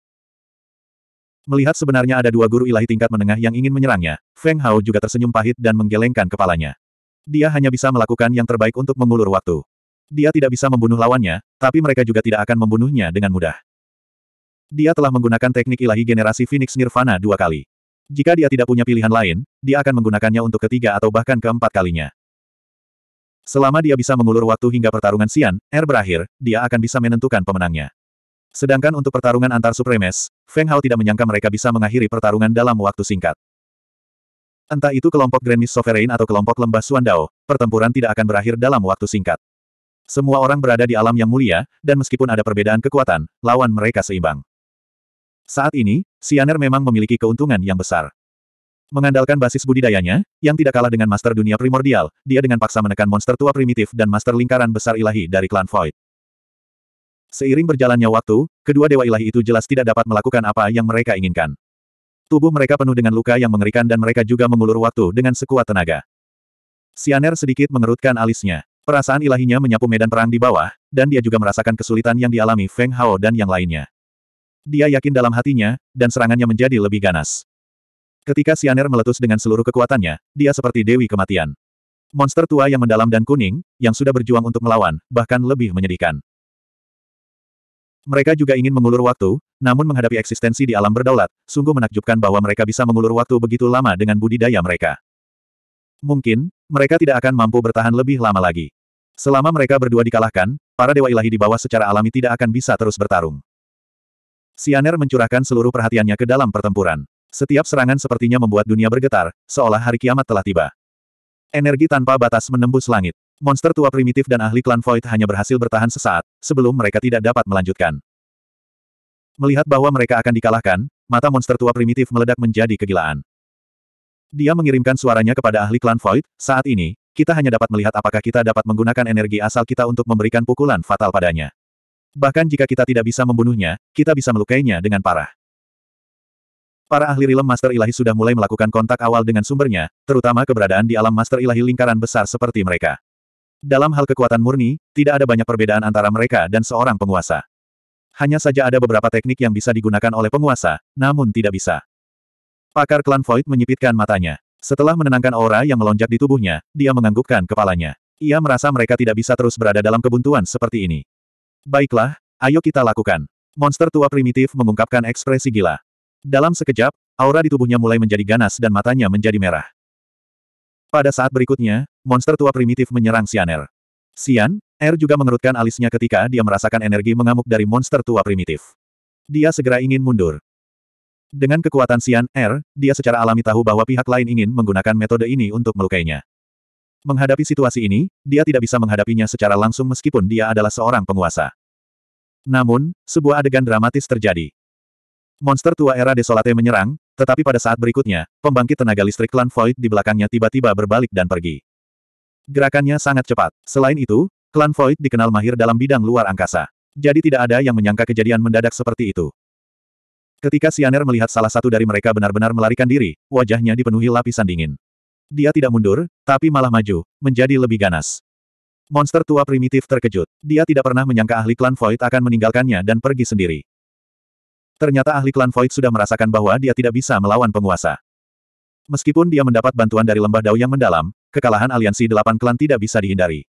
[SPEAKER 1] Melihat sebenarnya ada dua guru ilahi tingkat menengah yang ingin menyerangnya, Feng Hao juga tersenyum pahit dan menggelengkan kepalanya. Dia hanya bisa melakukan yang terbaik untuk mengulur waktu. Dia tidak bisa membunuh lawannya, tapi mereka juga tidak akan membunuhnya dengan mudah. Dia telah menggunakan teknik ilahi generasi Phoenix Nirvana dua kali. Jika dia tidak punya pilihan lain, dia akan menggunakannya untuk ketiga atau bahkan keempat kalinya. Selama dia bisa mengulur waktu hingga pertarungan Sian, R berakhir, dia akan bisa menentukan pemenangnya. Sedangkan untuk pertarungan antar supremes, Feng Hao tidak menyangka mereka bisa mengakhiri pertarungan dalam waktu singkat. Entah itu kelompok Grand Miss Sovereign atau kelompok Lembah Suandao, pertempuran tidak akan berakhir dalam waktu singkat. Semua orang berada di alam yang mulia, dan meskipun ada perbedaan kekuatan, lawan mereka seimbang. Saat ini, Sianer memang memiliki keuntungan yang besar. Mengandalkan basis budidayanya, yang tidak kalah dengan Master Dunia Primordial, dia dengan paksa menekan monster tua primitif dan Master Lingkaran Besar Ilahi dari klan Void. Seiring berjalannya waktu, kedua dewa ilahi itu jelas tidak dapat melakukan apa yang mereka inginkan. Tubuh mereka penuh dengan luka yang mengerikan dan mereka juga mengulur waktu dengan sekuat tenaga. Sianer sedikit mengerutkan alisnya. Perasaan ilahinya menyapu medan perang di bawah, dan dia juga merasakan kesulitan yang dialami Feng Hao dan yang lainnya. Dia yakin dalam hatinya, dan serangannya menjadi lebih ganas. Ketika Sianer meletus dengan seluruh kekuatannya, dia seperti Dewi Kematian. Monster tua yang mendalam dan kuning, yang sudah berjuang untuk melawan, bahkan lebih menyedihkan. Mereka juga ingin mengulur waktu, namun menghadapi eksistensi di alam berdaulat, sungguh menakjubkan bahwa mereka bisa mengulur waktu begitu lama dengan budidaya mereka. Mungkin, mereka tidak akan mampu bertahan lebih lama lagi. Selama mereka berdua dikalahkan, para dewa ilahi di bawah secara alami tidak akan bisa terus bertarung. Sianer mencurahkan seluruh perhatiannya ke dalam pertempuran. Setiap serangan sepertinya membuat dunia bergetar, seolah hari kiamat telah tiba. Energi tanpa batas menembus langit. Monster tua primitif dan ahli klan Void hanya berhasil bertahan sesaat, sebelum mereka tidak dapat melanjutkan. Melihat bahwa mereka akan dikalahkan, mata monster tua primitif meledak menjadi kegilaan. Dia mengirimkan suaranya kepada ahli klan Void, saat ini, kita hanya dapat melihat apakah kita dapat menggunakan energi asal kita untuk memberikan pukulan fatal padanya. Bahkan jika kita tidak bisa membunuhnya, kita bisa melukainya dengan parah. Para ahli rilem Master Ilahi sudah mulai melakukan kontak awal dengan sumbernya, terutama keberadaan di alam Master Ilahi lingkaran besar seperti mereka. Dalam hal kekuatan murni, tidak ada banyak perbedaan antara mereka dan seorang penguasa. Hanya saja ada beberapa teknik yang bisa digunakan oleh penguasa, namun tidak bisa. Pakar klan Void menyipitkan matanya. Setelah menenangkan aura yang melonjak di tubuhnya, dia menganggukkan kepalanya. Ia merasa mereka tidak bisa terus berada dalam kebuntuan seperti ini. Baiklah, ayo kita lakukan. Monster tua primitif mengungkapkan ekspresi gila. Dalam sekejap, aura di tubuhnya mulai menjadi ganas dan matanya menjadi merah. Pada saat berikutnya, monster tua primitif menyerang Sianer. Sian, Er juga mengerutkan alisnya ketika dia merasakan energi mengamuk dari monster tua primitif. Dia segera ingin mundur. Dengan kekuatan Sian, Er, dia secara alami tahu bahwa pihak lain ingin menggunakan metode ini untuk melukainya. Menghadapi situasi ini, dia tidak bisa menghadapinya secara langsung meskipun dia adalah seorang penguasa. Namun, sebuah adegan dramatis terjadi. Monster tua era Desolate menyerang, tetapi pada saat berikutnya, pembangkit tenaga listrik klan Void di belakangnya tiba-tiba berbalik dan pergi. Gerakannya sangat cepat. Selain itu, klan Void dikenal mahir dalam bidang luar angkasa. Jadi tidak ada yang menyangka kejadian mendadak seperti itu. Ketika Sianer melihat salah satu dari mereka benar-benar melarikan diri, wajahnya dipenuhi lapisan dingin. Dia tidak mundur, tapi malah maju, menjadi lebih ganas. Monster tua primitif terkejut. Dia tidak pernah menyangka ahli klan Void akan meninggalkannya dan pergi sendiri. Ternyata ahli klan Void sudah merasakan bahwa dia tidak bisa melawan penguasa. Meskipun dia mendapat bantuan dari lembah dao yang mendalam, kekalahan aliansi delapan klan tidak bisa dihindari.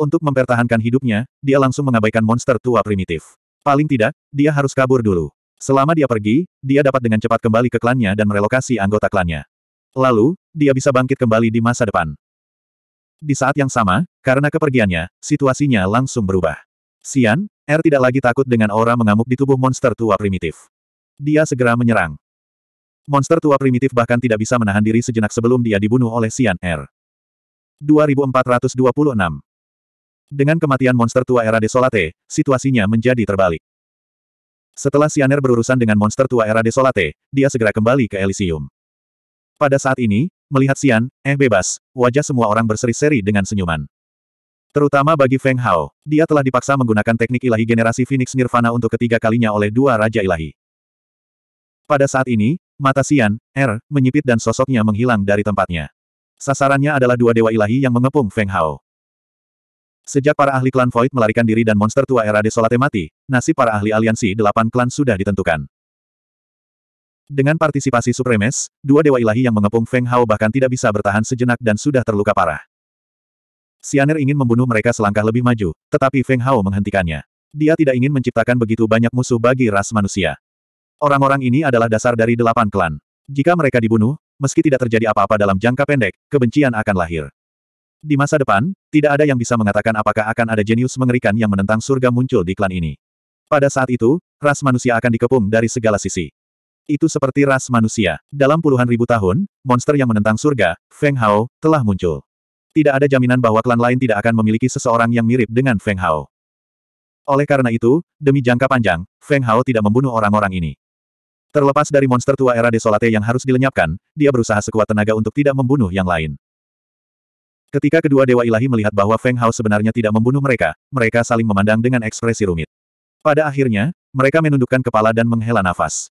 [SPEAKER 1] Untuk mempertahankan hidupnya, dia langsung mengabaikan monster tua primitif. Paling tidak, dia harus kabur dulu. Selama dia pergi, dia dapat dengan cepat kembali ke klannya dan merelokasi anggota klannya. Lalu, dia bisa bangkit kembali di masa depan. Di saat yang sama, karena kepergiannya, situasinya langsung berubah. Sian, R er tidak lagi takut dengan aura mengamuk di tubuh monster tua primitif. Dia segera menyerang. Monster tua primitif bahkan tidak bisa menahan diri sejenak sebelum dia dibunuh oleh Sian R. 2426 Dengan kematian monster tua era Desolate, situasinya menjadi terbalik. Setelah Sian Sianer berurusan dengan monster tua era Desolate, dia segera kembali ke Elysium. Pada saat ini, melihat Xian, eh bebas, wajah semua orang berseri-seri dengan senyuman. Terutama bagi Feng Hao, dia telah dipaksa menggunakan teknik ilahi generasi Phoenix Nirvana untuk ketiga kalinya oleh dua Raja Ilahi. Pada saat ini, mata Sian, Er, menyipit dan sosoknya menghilang dari tempatnya. Sasarannya adalah dua dewa ilahi yang mengepung Feng Hao. Sejak para ahli klan Void melarikan diri dan monster tua era desolate mati, nasib para ahli aliansi delapan klan sudah ditentukan. Dengan partisipasi Supremes, dua dewa ilahi yang mengepung Feng Hao bahkan tidak bisa bertahan sejenak dan sudah terluka parah. Sianer ingin membunuh mereka selangkah lebih maju, tetapi Feng Hao menghentikannya. Dia tidak ingin menciptakan begitu banyak musuh bagi ras manusia. Orang-orang ini adalah dasar dari delapan klan. Jika mereka dibunuh, meski tidak terjadi apa-apa dalam jangka pendek, kebencian akan lahir. Di masa depan, tidak ada yang bisa mengatakan apakah akan ada jenius mengerikan yang menentang surga muncul di klan ini. Pada saat itu, ras manusia akan dikepung dari segala sisi. Itu seperti ras manusia. Dalam puluhan ribu tahun, monster yang menentang surga, Feng Hao, telah muncul. Tidak ada jaminan bahwa klan lain tidak akan memiliki seseorang yang mirip dengan Feng Hao. Oleh karena itu, demi jangka panjang, Feng Hao tidak membunuh orang-orang ini. Terlepas dari monster tua era desolate yang harus dilenyapkan, dia berusaha sekuat tenaga untuk tidak membunuh yang lain. Ketika kedua dewa ilahi melihat bahwa Feng Hao sebenarnya tidak membunuh mereka, mereka saling memandang dengan ekspresi rumit. Pada akhirnya, mereka menundukkan kepala dan menghela nafas.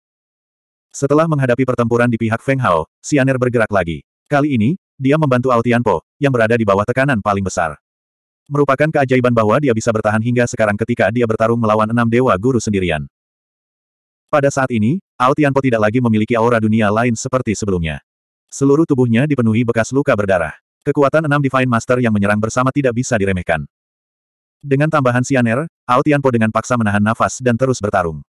[SPEAKER 1] Setelah menghadapi pertempuran di pihak Feng Hao, Sianer bergerak lagi. Kali ini, dia membantu Ao Tianpo, yang berada di bawah tekanan paling besar. Merupakan keajaiban bahwa dia bisa bertahan hingga sekarang ketika dia bertarung melawan enam dewa guru sendirian. Pada saat ini, Ao Tianpo tidak lagi memiliki aura dunia lain seperti sebelumnya. Seluruh tubuhnya dipenuhi bekas luka berdarah. Kekuatan enam Divine Master yang menyerang bersama tidak bisa diremehkan. Dengan tambahan Sianer, Ao Tianpo dengan paksa menahan nafas dan terus bertarung.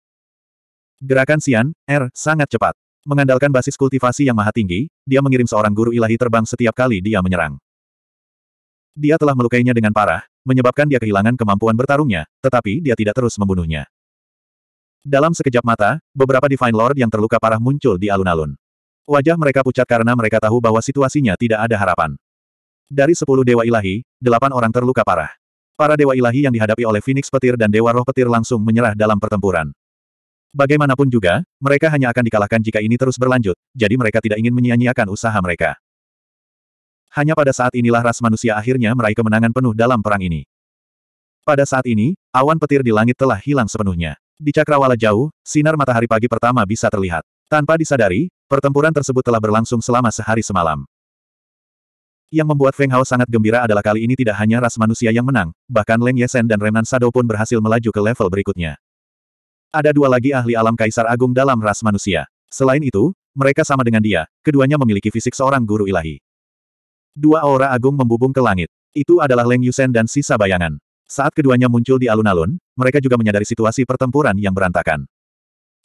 [SPEAKER 1] Gerakan Xian, R, sangat cepat. Mengandalkan basis kultivasi yang maha tinggi, dia mengirim seorang guru ilahi terbang setiap kali dia menyerang. Dia telah melukainya dengan parah, menyebabkan dia kehilangan kemampuan bertarungnya, tetapi dia tidak terus membunuhnya. Dalam sekejap mata, beberapa Divine Lord yang terluka parah muncul di alun-alun. Wajah mereka pucat karena mereka tahu bahwa situasinya tidak ada harapan. Dari sepuluh dewa ilahi, delapan orang terluka parah. Para dewa ilahi yang dihadapi oleh Phoenix Petir dan Dewa Roh Petir langsung menyerah dalam pertempuran. Bagaimanapun juga, mereka hanya akan dikalahkan jika ini terus berlanjut, jadi mereka tidak ingin menyia-nyiakan usaha mereka. Hanya pada saat inilah ras manusia akhirnya meraih kemenangan penuh dalam perang ini. Pada saat ini, awan petir di langit telah hilang sepenuhnya. Di cakrawala jauh, sinar matahari pagi pertama bisa terlihat. Tanpa disadari, pertempuran tersebut telah berlangsung selama sehari semalam. Yang membuat Feng Hao sangat gembira adalah kali ini tidak hanya ras manusia yang menang, bahkan Leng Yesen dan Renan Sado pun berhasil melaju ke level berikutnya. Ada dua lagi ahli alam Kaisar Agung dalam ras manusia. Selain itu, mereka sama dengan dia, keduanya memiliki fisik seorang guru ilahi. Dua aura agung membubung ke langit. Itu adalah Leng Yusen dan sisa bayangan. Saat keduanya muncul di alun-alun, mereka juga menyadari situasi pertempuran yang berantakan.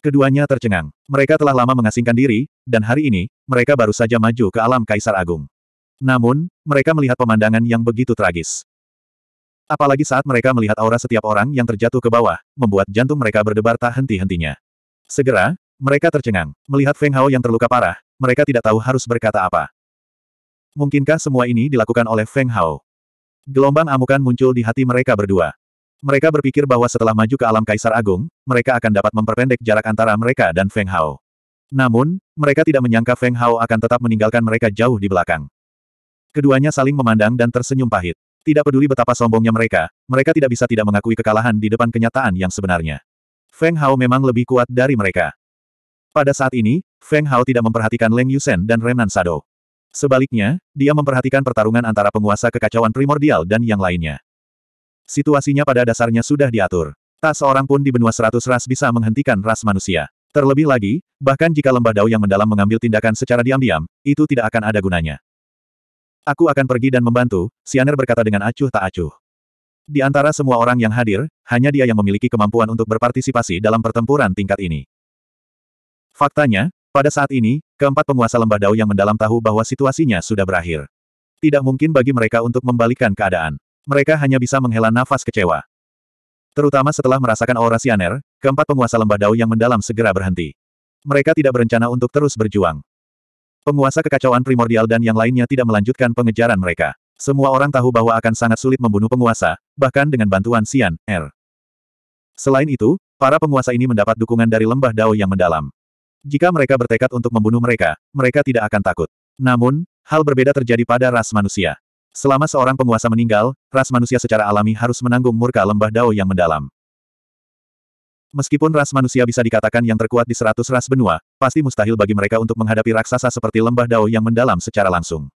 [SPEAKER 1] Keduanya tercengang. Mereka telah lama mengasingkan diri, dan hari ini, mereka baru saja maju ke alam Kaisar Agung. Namun, mereka melihat pemandangan yang begitu tragis. Apalagi saat mereka melihat aura setiap orang yang terjatuh ke bawah, membuat jantung mereka berdebar tak henti-hentinya. Segera, mereka tercengang. Melihat Feng Hao yang terluka parah, mereka tidak tahu harus berkata apa. Mungkinkah semua ini dilakukan oleh Feng Hao? Gelombang amukan muncul di hati mereka berdua. Mereka berpikir bahwa setelah maju ke alam Kaisar Agung, mereka akan dapat memperpendek jarak antara mereka dan Feng Hao. Namun, mereka tidak menyangka Feng Hao akan tetap meninggalkan mereka jauh di belakang. Keduanya saling memandang dan tersenyum pahit. Tidak peduli betapa sombongnya mereka, mereka tidak bisa tidak mengakui kekalahan di depan kenyataan yang sebenarnya. Feng Hao memang lebih kuat dari mereka. Pada saat ini, Feng Hao tidak memperhatikan Leng Yusen dan Renan Sado. Sebaliknya, dia memperhatikan pertarungan antara penguasa kekacauan primordial dan yang lainnya. Situasinya pada dasarnya sudah diatur. Tak seorang pun di benua seratus ras bisa menghentikan ras manusia. Terlebih lagi, bahkan jika lembah dao yang mendalam mengambil tindakan secara diam-diam, itu tidak akan ada gunanya. Aku akan pergi dan membantu, Sianer berkata dengan acuh tak acuh. Di antara semua orang yang hadir, hanya dia yang memiliki kemampuan untuk berpartisipasi dalam pertempuran tingkat ini. Faktanya, pada saat ini, keempat penguasa lembah Dao yang mendalam tahu bahwa situasinya sudah berakhir. Tidak mungkin bagi mereka untuk membalikkan keadaan. Mereka hanya bisa menghela nafas kecewa. Terutama setelah merasakan aura Sianer, keempat penguasa lembah Dao yang mendalam segera berhenti. Mereka tidak berencana untuk terus berjuang. Penguasa kekacauan primordial dan yang lainnya tidak melanjutkan pengejaran mereka. Semua orang tahu bahwa akan sangat sulit membunuh penguasa, bahkan dengan bantuan Xian, Er. Selain itu, para penguasa ini mendapat dukungan dari lembah Dao yang mendalam. Jika mereka bertekad untuk membunuh mereka, mereka tidak akan takut. Namun, hal berbeda terjadi pada ras manusia. Selama seorang penguasa meninggal, ras manusia secara alami harus menanggung murka lembah Dao yang mendalam. Meskipun ras manusia bisa dikatakan yang terkuat di seratus ras benua, pasti mustahil bagi mereka untuk menghadapi raksasa seperti lembah Dao yang mendalam secara langsung.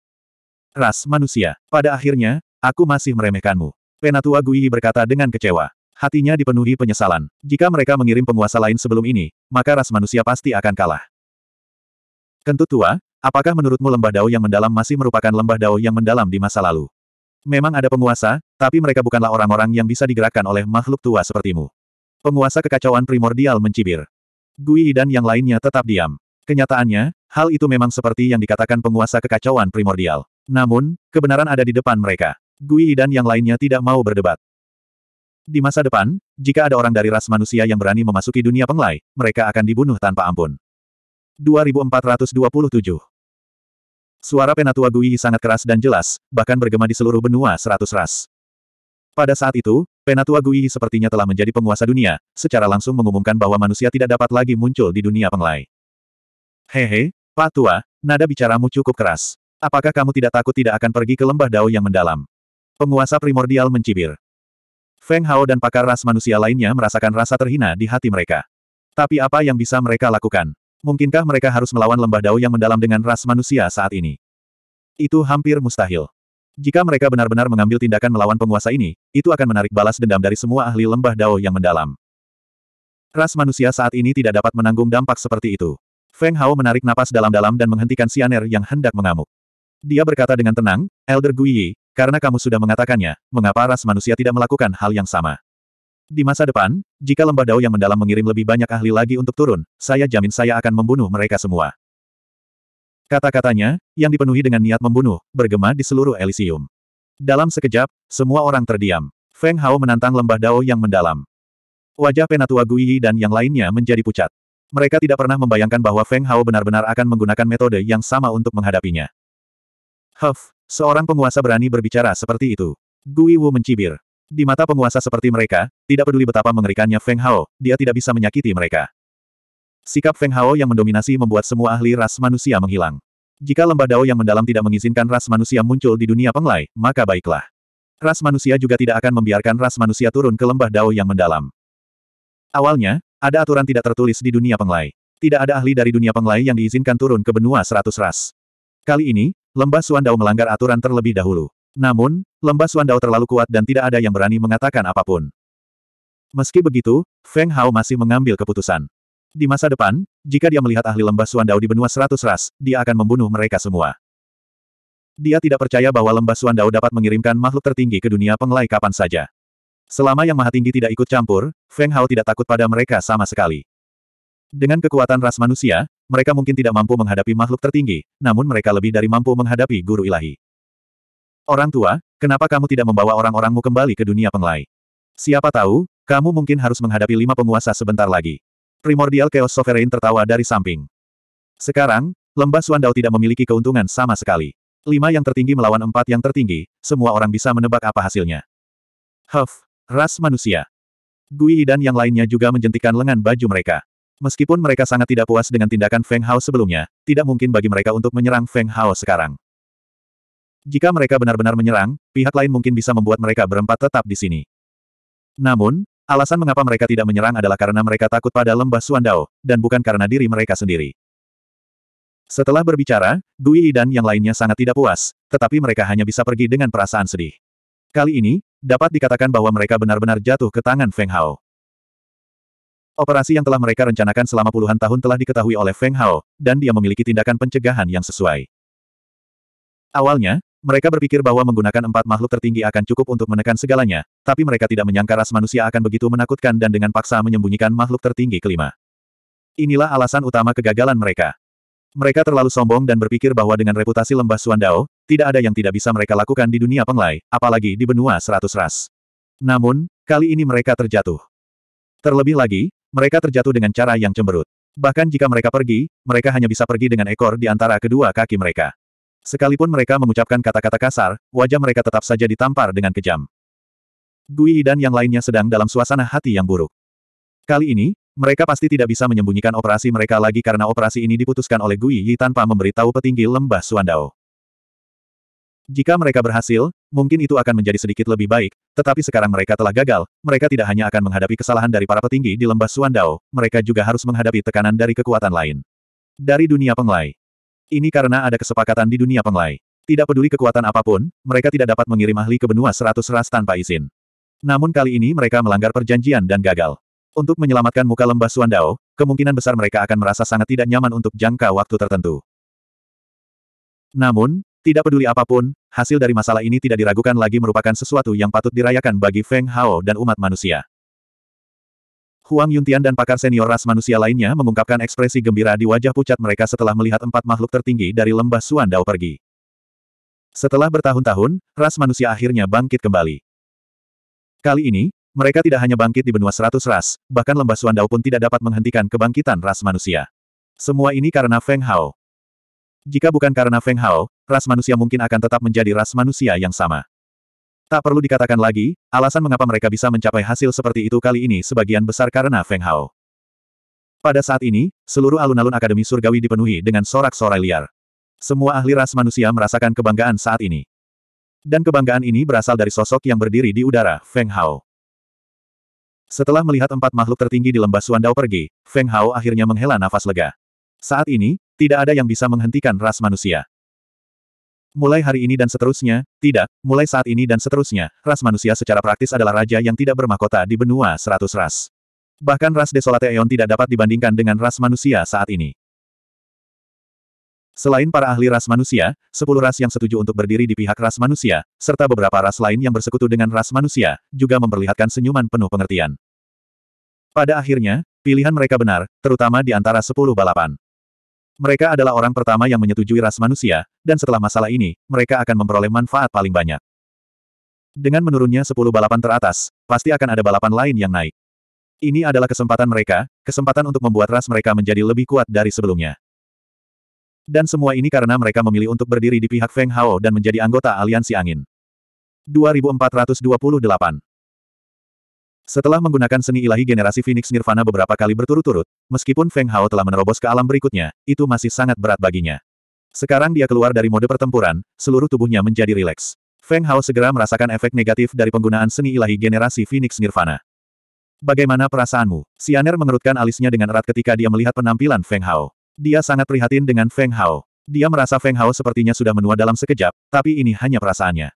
[SPEAKER 1] Ras manusia, pada akhirnya, aku masih meremehkanmu. Penatua Guiyi berkata dengan kecewa. Hatinya dipenuhi penyesalan. Jika mereka mengirim penguasa lain sebelum ini, maka ras manusia pasti akan kalah. Kentut tua, apakah menurutmu lembah Dao yang mendalam masih merupakan lembah Dao yang mendalam di masa lalu? Memang ada penguasa, tapi mereka bukanlah orang-orang yang bisa digerakkan oleh makhluk tua sepertimu. Penguasa kekacauan primordial mencibir. Gui dan yang lainnya tetap diam. Kenyataannya, hal itu memang seperti yang dikatakan penguasa kekacauan primordial. Namun, kebenaran ada di depan mereka. Gui dan yang lainnya tidak mau berdebat. Di masa depan, jika ada orang dari ras manusia yang berani memasuki dunia penglai, mereka akan dibunuh tanpa ampun. 2427 Suara penatua Gui sangat keras dan jelas, bahkan bergema di seluruh benua seratus ras. Pada saat itu, Penatua Guiyi sepertinya telah menjadi penguasa dunia, secara langsung mengumumkan bahwa manusia tidak dapat lagi muncul di dunia penglai. Hehe, Pak Tua, nada bicaramu cukup keras. Apakah kamu tidak takut tidak akan pergi ke lembah dao yang mendalam? Penguasa primordial mencibir. Feng Hao dan pakar ras manusia lainnya merasakan rasa terhina di hati mereka. Tapi apa yang bisa mereka lakukan? Mungkinkah mereka harus melawan lembah dao yang mendalam dengan ras manusia saat ini? Itu hampir mustahil. Jika mereka benar-benar mengambil tindakan melawan penguasa ini, itu akan menarik balas dendam dari semua ahli lembah Dao yang mendalam. Ras manusia saat ini tidak dapat menanggung dampak seperti itu. Feng Hao menarik napas dalam-dalam dan menghentikan Sianer yang hendak mengamuk. Dia berkata dengan tenang, Elder Guiyi, karena kamu sudah mengatakannya, mengapa ras manusia tidak melakukan hal yang sama? Di masa depan, jika lembah Dao yang mendalam mengirim lebih banyak ahli lagi untuk turun, saya jamin saya akan membunuh mereka semua. Kata-katanya, yang dipenuhi dengan niat membunuh, bergema di seluruh Elysium. Dalam sekejap, semua orang terdiam. Feng Hao menantang lembah Dao yang mendalam. Wajah Penatua Guiyi dan yang lainnya menjadi pucat. Mereka tidak pernah membayangkan bahwa Feng Hao benar-benar akan menggunakan metode yang sama untuk menghadapinya. Huff, seorang penguasa berani berbicara seperti itu. Gui Wu mencibir. Di mata penguasa seperti mereka, tidak peduli betapa mengerikannya Feng Hao, dia tidak bisa menyakiti mereka. Sikap Feng Hao yang mendominasi membuat semua ahli ras manusia menghilang. Jika lembah Dao yang mendalam tidak mengizinkan ras manusia muncul di dunia penglai, maka baiklah. Ras manusia juga tidak akan membiarkan ras manusia turun ke lembah Dao yang mendalam. Awalnya, ada aturan tidak tertulis di dunia penglai. Tidak ada ahli dari dunia penglai yang diizinkan turun ke benua seratus ras. Kali ini, lembah Suandao melanggar aturan terlebih dahulu. Namun, lembah Suandao terlalu kuat dan tidak ada yang berani mengatakan apapun. Meski begitu, Feng Hao masih mengambil keputusan. Di masa depan, jika dia melihat ahli lembah Suandao di benua seratus ras, dia akan membunuh mereka semua. Dia tidak percaya bahwa lembah Suandao dapat mengirimkan makhluk tertinggi ke dunia pengelai kapan saja. Selama Yang Maha Tinggi tidak ikut campur, Feng Hao tidak takut pada mereka sama sekali. Dengan kekuatan ras manusia, mereka mungkin tidak mampu menghadapi makhluk tertinggi, namun mereka lebih dari mampu menghadapi guru ilahi. Orang tua, kenapa kamu tidak membawa orang-orangmu kembali ke dunia pengelai? Siapa tahu, kamu mungkin harus menghadapi lima penguasa sebentar lagi. Primordial Chaos Sovereign tertawa dari samping. Sekarang, lembah Suandao tidak memiliki keuntungan sama sekali. Lima yang tertinggi melawan empat yang tertinggi, semua orang bisa menebak apa hasilnya. Huff, ras manusia. Gui dan yang lainnya juga menjentikan lengan baju mereka. Meskipun mereka sangat tidak puas dengan tindakan Feng Hao sebelumnya, tidak mungkin bagi mereka untuk menyerang Feng Hao sekarang. Jika mereka benar-benar menyerang, pihak lain mungkin bisa membuat mereka berempat tetap di sini. Namun, Alasan mengapa mereka tidak menyerang adalah karena mereka takut pada lembah Suandao, dan bukan karena diri mereka sendiri. Setelah berbicara, Dui dan yang lainnya sangat tidak puas, tetapi mereka hanya bisa pergi dengan perasaan sedih. Kali ini, dapat dikatakan bahwa mereka benar-benar jatuh ke tangan Feng Hao. Operasi yang telah mereka rencanakan selama puluhan tahun telah diketahui oleh Feng Hao, dan dia memiliki tindakan pencegahan yang sesuai. Awalnya, mereka berpikir bahwa menggunakan empat makhluk tertinggi akan cukup untuk menekan segalanya, tapi mereka tidak menyangka ras manusia akan begitu menakutkan dan dengan paksa menyembunyikan makhluk tertinggi kelima. Inilah alasan utama kegagalan mereka. Mereka terlalu sombong dan berpikir bahwa dengan reputasi lembah Suandao, tidak ada yang tidak bisa mereka lakukan di dunia penglai, apalagi di benua seratus ras. Namun, kali ini mereka terjatuh. Terlebih lagi, mereka terjatuh dengan cara yang cemberut. Bahkan jika mereka pergi, mereka hanya bisa pergi dengan ekor di antara kedua kaki mereka. Sekalipun mereka mengucapkan kata-kata kasar, wajah mereka tetap saja ditampar dengan kejam. Gui dan yang lainnya sedang dalam suasana hati yang buruk. Kali ini, mereka pasti tidak bisa menyembunyikan operasi mereka lagi karena operasi ini diputuskan oleh Gui Yi tanpa memberitahu petinggi lembah Suandao. Jika mereka berhasil, mungkin itu akan menjadi sedikit lebih baik, tetapi sekarang mereka telah gagal, mereka tidak hanya akan menghadapi kesalahan dari para petinggi di lembah Suandao, mereka juga harus menghadapi tekanan dari kekuatan lain. Dari dunia penglai. Ini karena ada kesepakatan di dunia penglai. Tidak peduli kekuatan apapun, mereka tidak dapat mengirim ahli ke benua seratus ras tanpa izin. Namun kali ini mereka melanggar perjanjian dan gagal. Untuk menyelamatkan muka lembah Suandao, kemungkinan besar mereka akan merasa sangat tidak nyaman untuk jangka waktu tertentu. Namun, tidak peduli apapun, hasil dari masalah ini tidak diragukan lagi merupakan sesuatu yang patut dirayakan bagi Feng Hao dan umat manusia. Huang Yuntian dan pakar senior ras manusia lainnya mengungkapkan ekspresi gembira di wajah pucat mereka setelah melihat empat makhluk tertinggi dari lembah Suan pergi. Setelah bertahun-tahun, ras manusia akhirnya bangkit kembali. Kali ini, mereka tidak hanya bangkit di benua seratus ras, bahkan lembah Suan pun tidak dapat menghentikan kebangkitan ras manusia. Semua ini karena Feng Hao. Jika bukan karena Feng Hao, ras manusia mungkin akan tetap menjadi ras manusia yang sama. Tak perlu dikatakan lagi, alasan mengapa mereka bisa mencapai hasil seperti itu kali ini sebagian besar karena Feng Hao. Pada saat ini, seluruh alun-alun Akademi Surgawi dipenuhi dengan sorak-sorai liar. Semua ahli ras manusia merasakan kebanggaan saat ini. Dan kebanggaan ini berasal dari sosok yang berdiri di udara, Feng Hao. Setelah melihat empat makhluk tertinggi di lembah Suandao pergi, Feng Hao akhirnya menghela nafas lega. Saat ini, tidak ada yang bisa menghentikan ras manusia. Mulai hari ini dan seterusnya, tidak, mulai saat ini dan seterusnya, ras manusia secara praktis adalah raja yang tidak bermahkota di benua seratus ras. Bahkan ras Desolate Aeon tidak dapat dibandingkan dengan ras manusia saat ini. Selain para ahli ras manusia, sepuluh ras yang setuju untuk berdiri di pihak ras manusia, serta beberapa ras lain yang bersekutu dengan ras manusia, juga memperlihatkan senyuman penuh pengertian. Pada akhirnya, pilihan mereka benar, terutama di antara sepuluh balapan. Mereka adalah orang pertama yang menyetujui ras manusia, dan setelah masalah ini, mereka akan memperoleh manfaat paling banyak. Dengan menurunnya 10 balapan teratas, pasti akan ada balapan lain yang naik. Ini adalah kesempatan mereka, kesempatan untuk membuat ras mereka menjadi lebih kuat dari sebelumnya. Dan semua ini karena mereka memilih untuk berdiri di pihak Feng Hao dan menjadi anggota Aliansi Angin. 2428 setelah menggunakan seni ilahi generasi Phoenix Nirvana beberapa kali berturut-turut, meskipun Feng Hao telah menerobos ke alam berikutnya, itu masih sangat berat baginya. Sekarang dia keluar dari mode pertempuran, seluruh tubuhnya menjadi rileks. Feng Hao segera merasakan efek negatif dari penggunaan seni ilahi generasi Phoenix Nirvana. Bagaimana perasaanmu? Sianer mengerutkan alisnya dengan erat ketika dia melihat penampilan Feng Hao. Dia sangat prihatin dengan Feng Hao. Dia merasa Feng Hao sepertinya sudah menua dalam sekejap, tapi ini hanya perasaannya.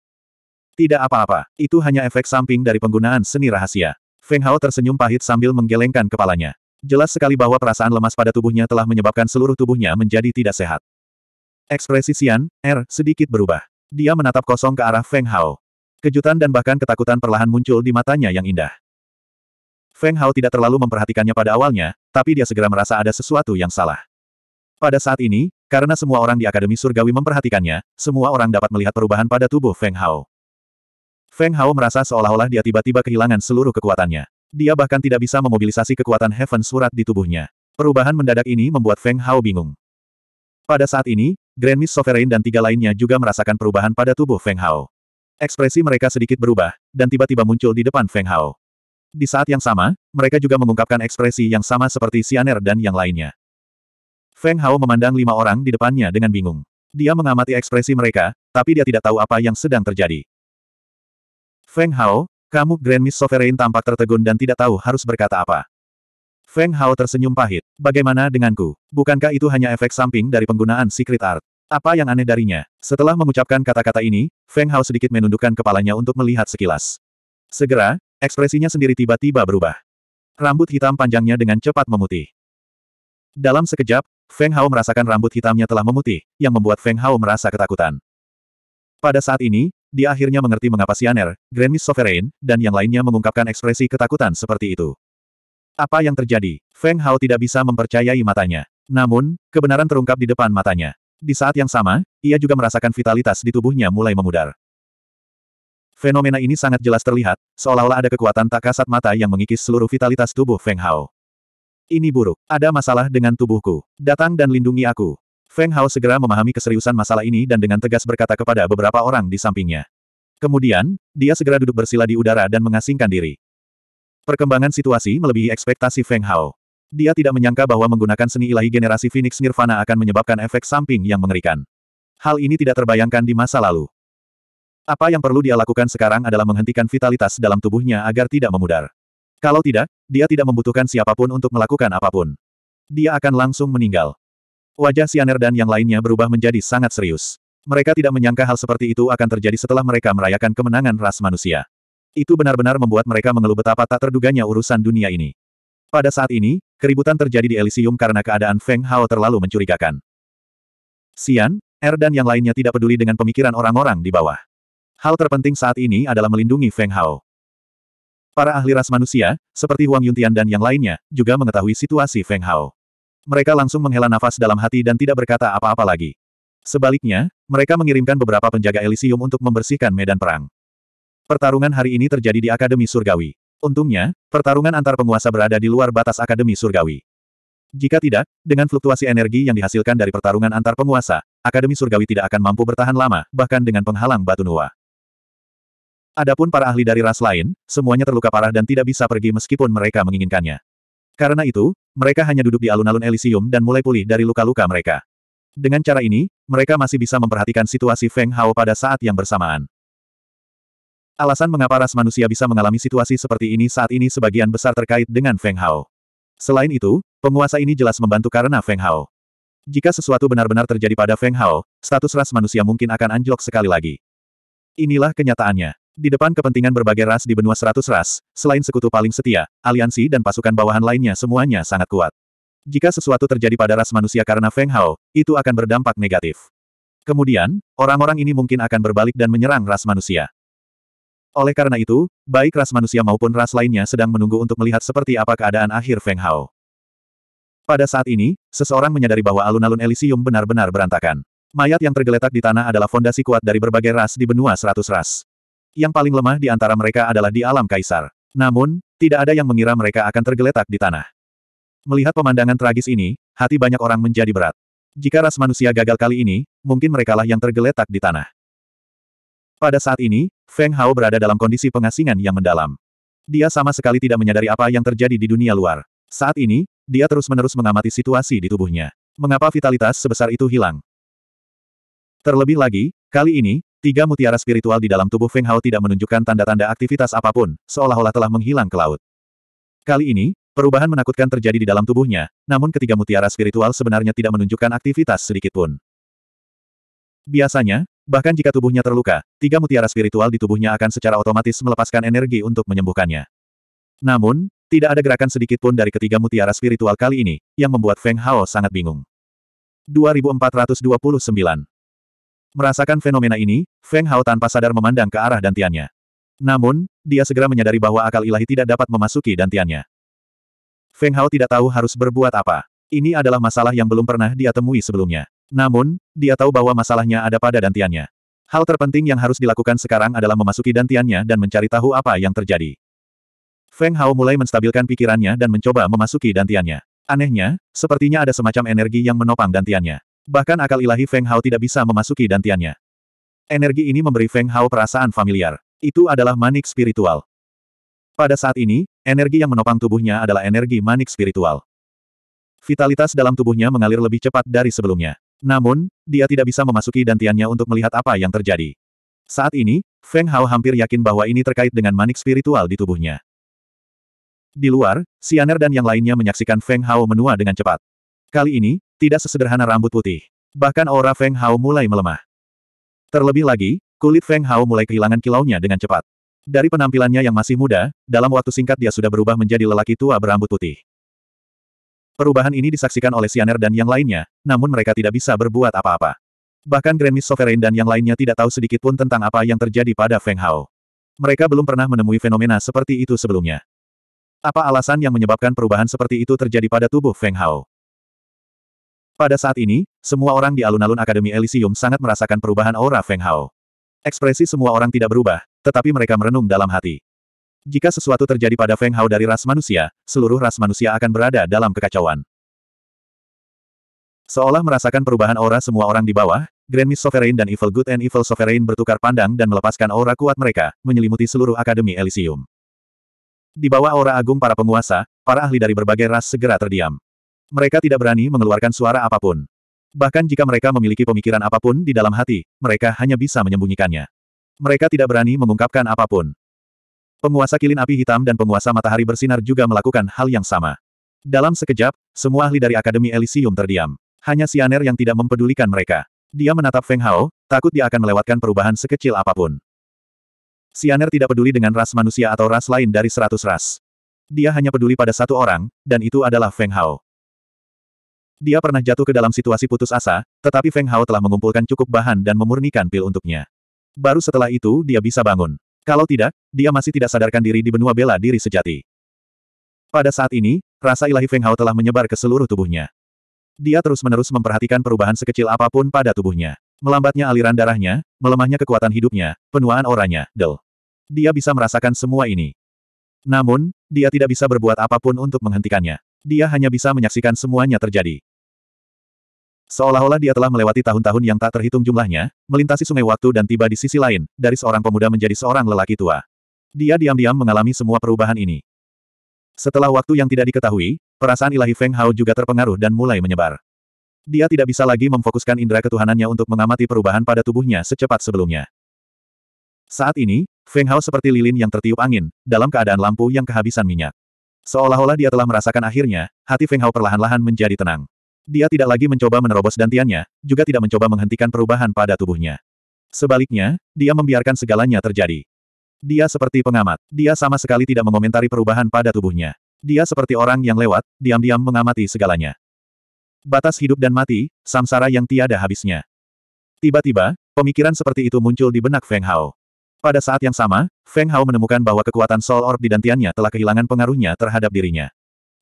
[SPEAKER 1] Tidak apa-apa, itu hanya efek samping dari penggunaan seni rahasia. Feng Hao tersenyum pahit sambil menggelengkan kepalanya. Jelas sekali bahwa perasaan lemas pada tubuhnya telah menyebabkan seluruh tubuhnya menjadi tidak sehat. Ekspresi Xian, R, er, sedikit berubah. Dia menatap kosong ke arah Feng Hao. Kejutan dan bahkan ketakutan perlahan muncul di matanya yang indah. Feng Hao tidak terlalu memperhatikannya pada awalnya, tapi dia segera merasa ada sesuatu yang salah. Pada saat ini, karena semua orang di Akademi Surgawi memperhatikannya, semua orang dapat melihat perubahan pada tubuh Feng Hao. Feng Hao merasa seolah-olah dia tiba-tiba kehilangan seluruh kekuatannya. Dia bahkan tidak bisa memobilisasi kekuatan Heaven Surat di tubuhnya. Perubahan mendadak ini membuat Feng Hao bingung. Pada saat ini, Grand Miss Sovereign dan tiga lainnya juga merasakan perubahan pada tubuh Feng Hao. Ekspresi mereka sedikit berubah, dan tiba-tiba muncul di depan Feng Hao. Di saat yang sama, mereka juga mengungkapkan ekspresi yang sama seperti Sianer dan yang lainnya. Feng Hao memandang lima orang di depannya dengan bingung. Dia mengamati ekspresi mereka, tapi dia tidak tahu apa yang sedang terjadi. Feng Hao, kamu Grand Miss Sovereign tampak tertegun dan tidak tahu harus berkata apa. Feng Hao tersenyum pahit. Bagaimana denganku? Bukankah itu hanya efek samping dari penggunaan secret art? Apa yang aneh darinya? Setelah mengucapkan kata-kata ini, Feng Hao sedikit menundukkan kepalanya untuk melihat sekilas. Segera, ekspresinya sendiri tiba-tiba berubah. Rambut hitam panjangnya dengan cepat memutih. Dalam sekejap, Feng Hao merasakan rambut hitamnya telah memutih, yang membuat Feng Hao merasa ketakutan. Pada saat ini, dia akhirnya mengerti mengapa Sianer, Grand Miss Sovereign, dan yang lainnya mengungkapkan ekspresi ketakutan seperti itu. Apa yang terjadi? Feng Hao tidak bisa mempercayai matanya. Namun, kebenaran terungkap di depan matanya. Di saat yang sama, ia juga merasakan vitalitas di tubuhnya mulai memudar. Fenomena ini sangat jelas terlihat, seolah-olah ada kekuatan tak kasat mata yang mengikis seluruh vitalitas tubuh Feng Hao. Ini buruk. Ada masalah dengan tubuhku. Datang dan lindungi aku. Feng Hao segera memahami keseriusan masalah ini dan dengan tegas berkata kepada beberapa orang di sampingnya. Kemudian, dia segera duduk bersila di udara dan mengasingkan diri. Perkembangan situasi melebihi ekspektasi Feng Hao. Dia tidak menyangka bahwa menggunakan seni ilahi generasi Phoenix Nirvana akan menyebabkan efek samping yang mengerikan. Hal ini tidak terbayangkan di masa lalu. Apa yang perlu dia lakukan sekarang adalah menghentikan vitalitas dalam tubuhnya agar tidak memudar. Kalau tidak, dia tidak membutuhkan siapapun untuk melakukan apapun. Dia akan langsung meninggal. Wajah Sianer dan yang lainnya berubah menjadi sangat serius. Mereka tidak menyangka hal seperti itu akan terjadi setelah mereka merayakan kemenangan ras manusia. Itu benar-benar membuat mereka mengeluh betapa tak terduganya urusan dunia ini. Pada saat ini, keributan terjadi di Elysium karena keadaan Feng Hao terlalu mencurigakan. Sian, Er dan yang lainnya tidak peduli dengan pemikiran orang-orang di bawah. Hal terpenting saat ini adalah melindungi Feng Hao. Para ahli ras manusia, seperti Huang Yuntian dan yang lainnya, juga mengetahui situasi Feng Hao mereka langsung menghela nafas dalam hati dan tidak berkata apa-apa lagi. Sebaliknya, mereka mengirimkan beberapa penjaga Elysium untuk membersihkan medan perang. Pertarungan hari ini terjadi di Akademi Surgawi. Untungnya, pertarungan antar penguasa berada di luar batas Akademi Surgawi. Jika tidak, dengan fluktuasi energi yang dihasilkan dari pertarungan antar penguasa, Akademi Surgawi tidak akan mampu bertahan lama, bahkan dengan penghalang batu nua. Adapun para ahli dari ras lain, semuanya terluka parah dan tidak bisa pergi meskipun mereka menginginkannya. Karena itu, mereka hanya duduk di alun-alun Elysium dan mulai pulih dari luka-luka mereka. Dengan cara ini, mereka masih bisa memperhatikan situasi Feng Hao pada saat yang bersamaan. Alasan mengapa ras manusia bisa mengalami situasi seperti ini saat ini sebagian besar terkait dengan Feng Hao. Selain itu, penguasa ini jelas membantu karena Feng Hao. Jika sesuatu benar-benar terjadi pada Feng Hao, status ras manusia mungkin akan anjlok sekali lagi. Inilah kenyataannya. Di depan kepentingan berbagai ras di benua seratus ras, selain sekutu paling setia, aliansi dan pasukan bawahan lainnya semuanya sangat kuat. Jika sesuatu terjadi pada ras manusia karena Feng Hao, itu akan berdampak negatif. Kemudian, orang-orang ini mungkin akan berbalik dan menyerang ras manusia. Oleh karena itu, baik ras manusia maupun ras lainnya sedang menunggu untuk melihat seperti apa keadaan akhir Feng Hao. Pada saat ini, seseorang menyadari bahwa alun-alun Elysium benar-benar berantakan. Mayat yang tergeletak di tanah adalah fondasi kuat dari berbagai ras di benua seratus ras. Yang paling lemah di antara mereka adalah di alam kaisar. Namun, tidak ada yang mengira mereka akan tergeletak di tanah. Melihat pemandangan tragis ini, hati banyak orang menjadi berat. Jika ras manusia gagal kali ini, mungkin merekalah yang tergeletak di tanah. Pada saat ini, Feng Hao berada dalam kondisi pengasingan yang mendalam. Dia sama sekali tidak menyadari apa yang terjadi di dunia luar. Saat ini, dia terus-menerus mengamati situasi di tubuhnya. Mengapa vitalitas sebesar itu hilang? Terlebih lagi, kali ini, Tiga mutiara spiritual di dalam tubuh Feng Hao tidak menunjukkan tanda-tanda aktivitas apapun, seolah-olah telah menghilang ke laut. Kali ini, perubahan menakutkan terjadi di dalam tubuhnya, namun ketiga mutiara spiritual sebenarnya tidak menunjukkan aktivitas sedikitpun. Biasanya, bahkan jika tubuhnya terluka, tiga mutiara spiritual di tubuhnya akan secara otomatis melepaskan energi untuk menyembuhkannya. Namun, tidak ada gerakan sedikit pun dari ketiga mutiara spiritual kali ini, yang membuat Feng Hao sangat bingung. 2429 Merasakan fenomena ini, Feng Hao tanpa sadar memandang ke arah dantiannya. Namun, dia segera menyadari bahwa akal ilahi tidak dapat memasuki dantiannya. Feng Hao tidak tahu harus berbuat apa. Ini adalah masalah yang belum pernah dia temui sebelumnya. Namun, dia tahu bahwa masalahnya ada pada dantiannya. Hal terpenting yang harus dilakukan sekarang adalah memasuki dantiannya dan mencari tahu apa yang terjadi. Feng Hao mulai menstabilkan pikirannya dan mencoba memasuki dantiannya. Anehnya, sepertinya ada semacam energi yang menopang dantiannya. Bahkan akal ilahi Feng Hao tidak bisa memasuki dantiannya. Energi ini memberi Feng Hao perasaan familiar. Itu adalah manik spiritual. Pada saat ini, energi yang menopang tubuhnya adalah energi manik spiritual. Vitalitas dalam tubuhnya mengalir lebih cepat dari sebelumnya. Namun, dia tidak bisa memasuki dantiannya untuk melihat apa yang terjadi. Saat ini, Feng Hao hampir yakin bahwa ini terkait dengan manik spiritual di tubuhnya. Di luar, Sianer dan yang lainnya menyaksikan Feng Hao menua dengan cepat. Kali ini, tidak sesederhana rambut putih. Bahkan aura Feng Hao mulai melemah. Terlebih lagi, kulit Feng Hao mulai kehilangan kilaunya dengan cepat. Dari penampilannya yang masih muda, dalam waktu singkat dia sudah berubah menjadi lelaki tua berambut putih. Perubahan ini disaksikan oleh Sianer dan yang lainnya, namun mereka tidak bisa berbuat apa-apa. Bahkan Grand Miss Sovereign dan yang lainnya tidak tahu sedikit pun tentang apa yang terjadi pada Feng Hao. Mereka belum pernah menemui fenomena seperti itu sebelumnya. Apa alasan yang menyebabkan perubahan seperti itu terjadi pada tubuh Feng Hao? Pada saat ini, semua orang di alun-alun Akademi Elysium sangat merasakan perubahan aura Feng Hao. Ekspresi semua orang tidak berubah, tetapi mereka merenung dalam hati. Jika sesuatu terjadi pada Feng Hao dari ras manusia, seluruh ras manusia akan berada dalam kekacauan. Seolah merasakan perubahan aura semua orang di bawah, Grand Miss Sovereign dan Evil Good and Evil Sovereign bertukar pandang dan melepaskan aura kuat mereka, menyelimuti seluruh Akademi Elysium. Di bawah aura agung para penguasa, para ahli dari berbagai ras segera terdiam. Mereka tidak berani mengeluarkan suara apapun. Bahkan jika mereka memiliki pemikiran apapun di dalam hati, mereka hanya bisa menyembunyikannya. Mereka tidak berani mengungkapkan apapun. Penguasa kilin api hitam dan penguasa matahari bersinar juga melakukan hal yang sama. Dalam sekejap, semua ahli dari Akademi Elysium terdiam. Hanya Sianer yang tidak mempedulikan mereka. Dia menatap Feng Hao, takut dia akan melewatkan perubahan sekecil apapun. Sianer tidak peduli dengan ras manusia atau ras lain dari seratus ras. Dia hanya peduli pada satu orang, dan itu adalah Feng Hao. Dia pernah jatuh ke dalam situasi putus asa, tetapi Feng Hao telah mengumpulkan cukup bahan dan memurnikan pil untuknya. Baru setelah itu dia bisa bangun. Kalau tidak, dia masih tidak sadarkan diri di benua bela diri sejati. Pada saat ini, rasa ilahi Feng Hao telah menyebar ke seluruh tubuhnya. Dia terus-menerus memperhatikan perubahan sekecil apapun pada tubuhnya. Melambatnya aliran darahnya, melemahnya kekuatan hidupnya, penuaan oranya, del. Dia bisa merasakan semua ini. Namun, dia tidak bisa berbuat apapun untuk menghentikannya dia hanya bisa menyaksikan semuanya terjadi. Seolah-olah dia telah melewati tahun-tahun yang tak terhitung jumlahnya, melintasi sungai waktu dan tiba di sisi lain, dari seorang pemuda menjadi seorang lelaki tua. Dia diam-diam mengalami semua perubahan ini. Setelah waktu yang tidak diketahui, perasaan ilahi Feng Hao juga terpengaruh dan mulai menyebar. Dia tidak bisa lagi memfokuskan indera ketuhanannya untuk mengamati perubahan pada tubuhnya secepat sebelumnya. Saat ini, Feng Hao seperti lilin yang tertiup angin, dalam keadaan lampu yang kehabisan minyak. Seolah-olah dia telah merasakan akhirnya, hati Feng Hao perlahan-lahan menjadi tenang. Dia tidak lagi mencoba menerobos dantiannya, juga tidak mencoba menghentikan perubahan pada tubuhnya. Sebaliknya, dia membiarkan segalanya terjadi. Dia seperti pengamat, dia sama sekali tidak mengomentari perubahan pada tubuhnya. Dia seperti orang yang lewat, diam-diam mengamati segalanya. Batas hidup dan mati, samsara yang tiada habisnya. Tiba-tiba, pemikiran seperti itu muncul di benak Feng Hao. Pada saat yang sama, Feng Hao menemukan bahwa kekuatan Soul Orb di dantiannya telah kehilangan pengaruhnya terhadap dirinya.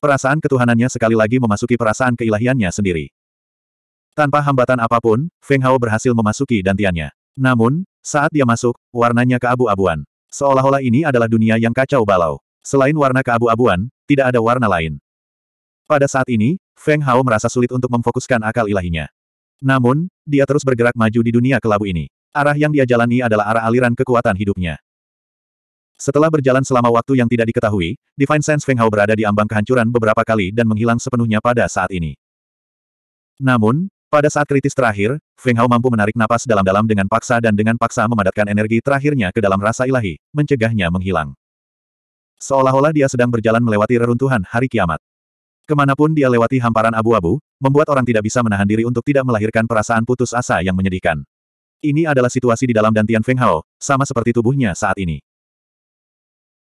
[SPEAKER 1] Perasaan ketuhanannya sekali lagi memasuki perasaan keilahiannya sendiri. Tanpa hambatan apapun, Feng Hao berhasil memasuki dantiannya. Namun, saat dia masuk, warnanya keabu-abuan. Seolah-olah ini adalah dunia yang kacau balau. Selain warna keabu-abuan, tidak ada warna lain. Pada saat ini, Feng Hao merasa sulit untuk memfokuskan akal ilahinya. Namun, dia terus bergerak maju di dunia kelabu ini. Arah yang dia jalani adalah arah aliran kekuatan hidupnya. Setelah berjalan selama waktu yang tidak diketahui, Divine Sense Feng Hao berada di ambang kehancuran beberapa kali dan menghilang sepenuhnya pada saat ini. Namun, pada saat kritis terakhir, Feng Hao mampu menarik napas dalam-dalam dengan paksa dan dengan paksa memadatkan energi terakhirnya ke dalam rasa ilahi, mencegahnya menghilang. Seolah-olah dia sedang berjalan melewati reruntuhan hari kiamat. Kemanapun dia lewati hamparan abu-abu, membuat orang tidak bisa menahan diri untuk tidak melahirkan perasaan putus asa yang menyedihkan. Ini adalah situasi di dalam dantian Feng Hao, sama seperti tubuhnya saat ini.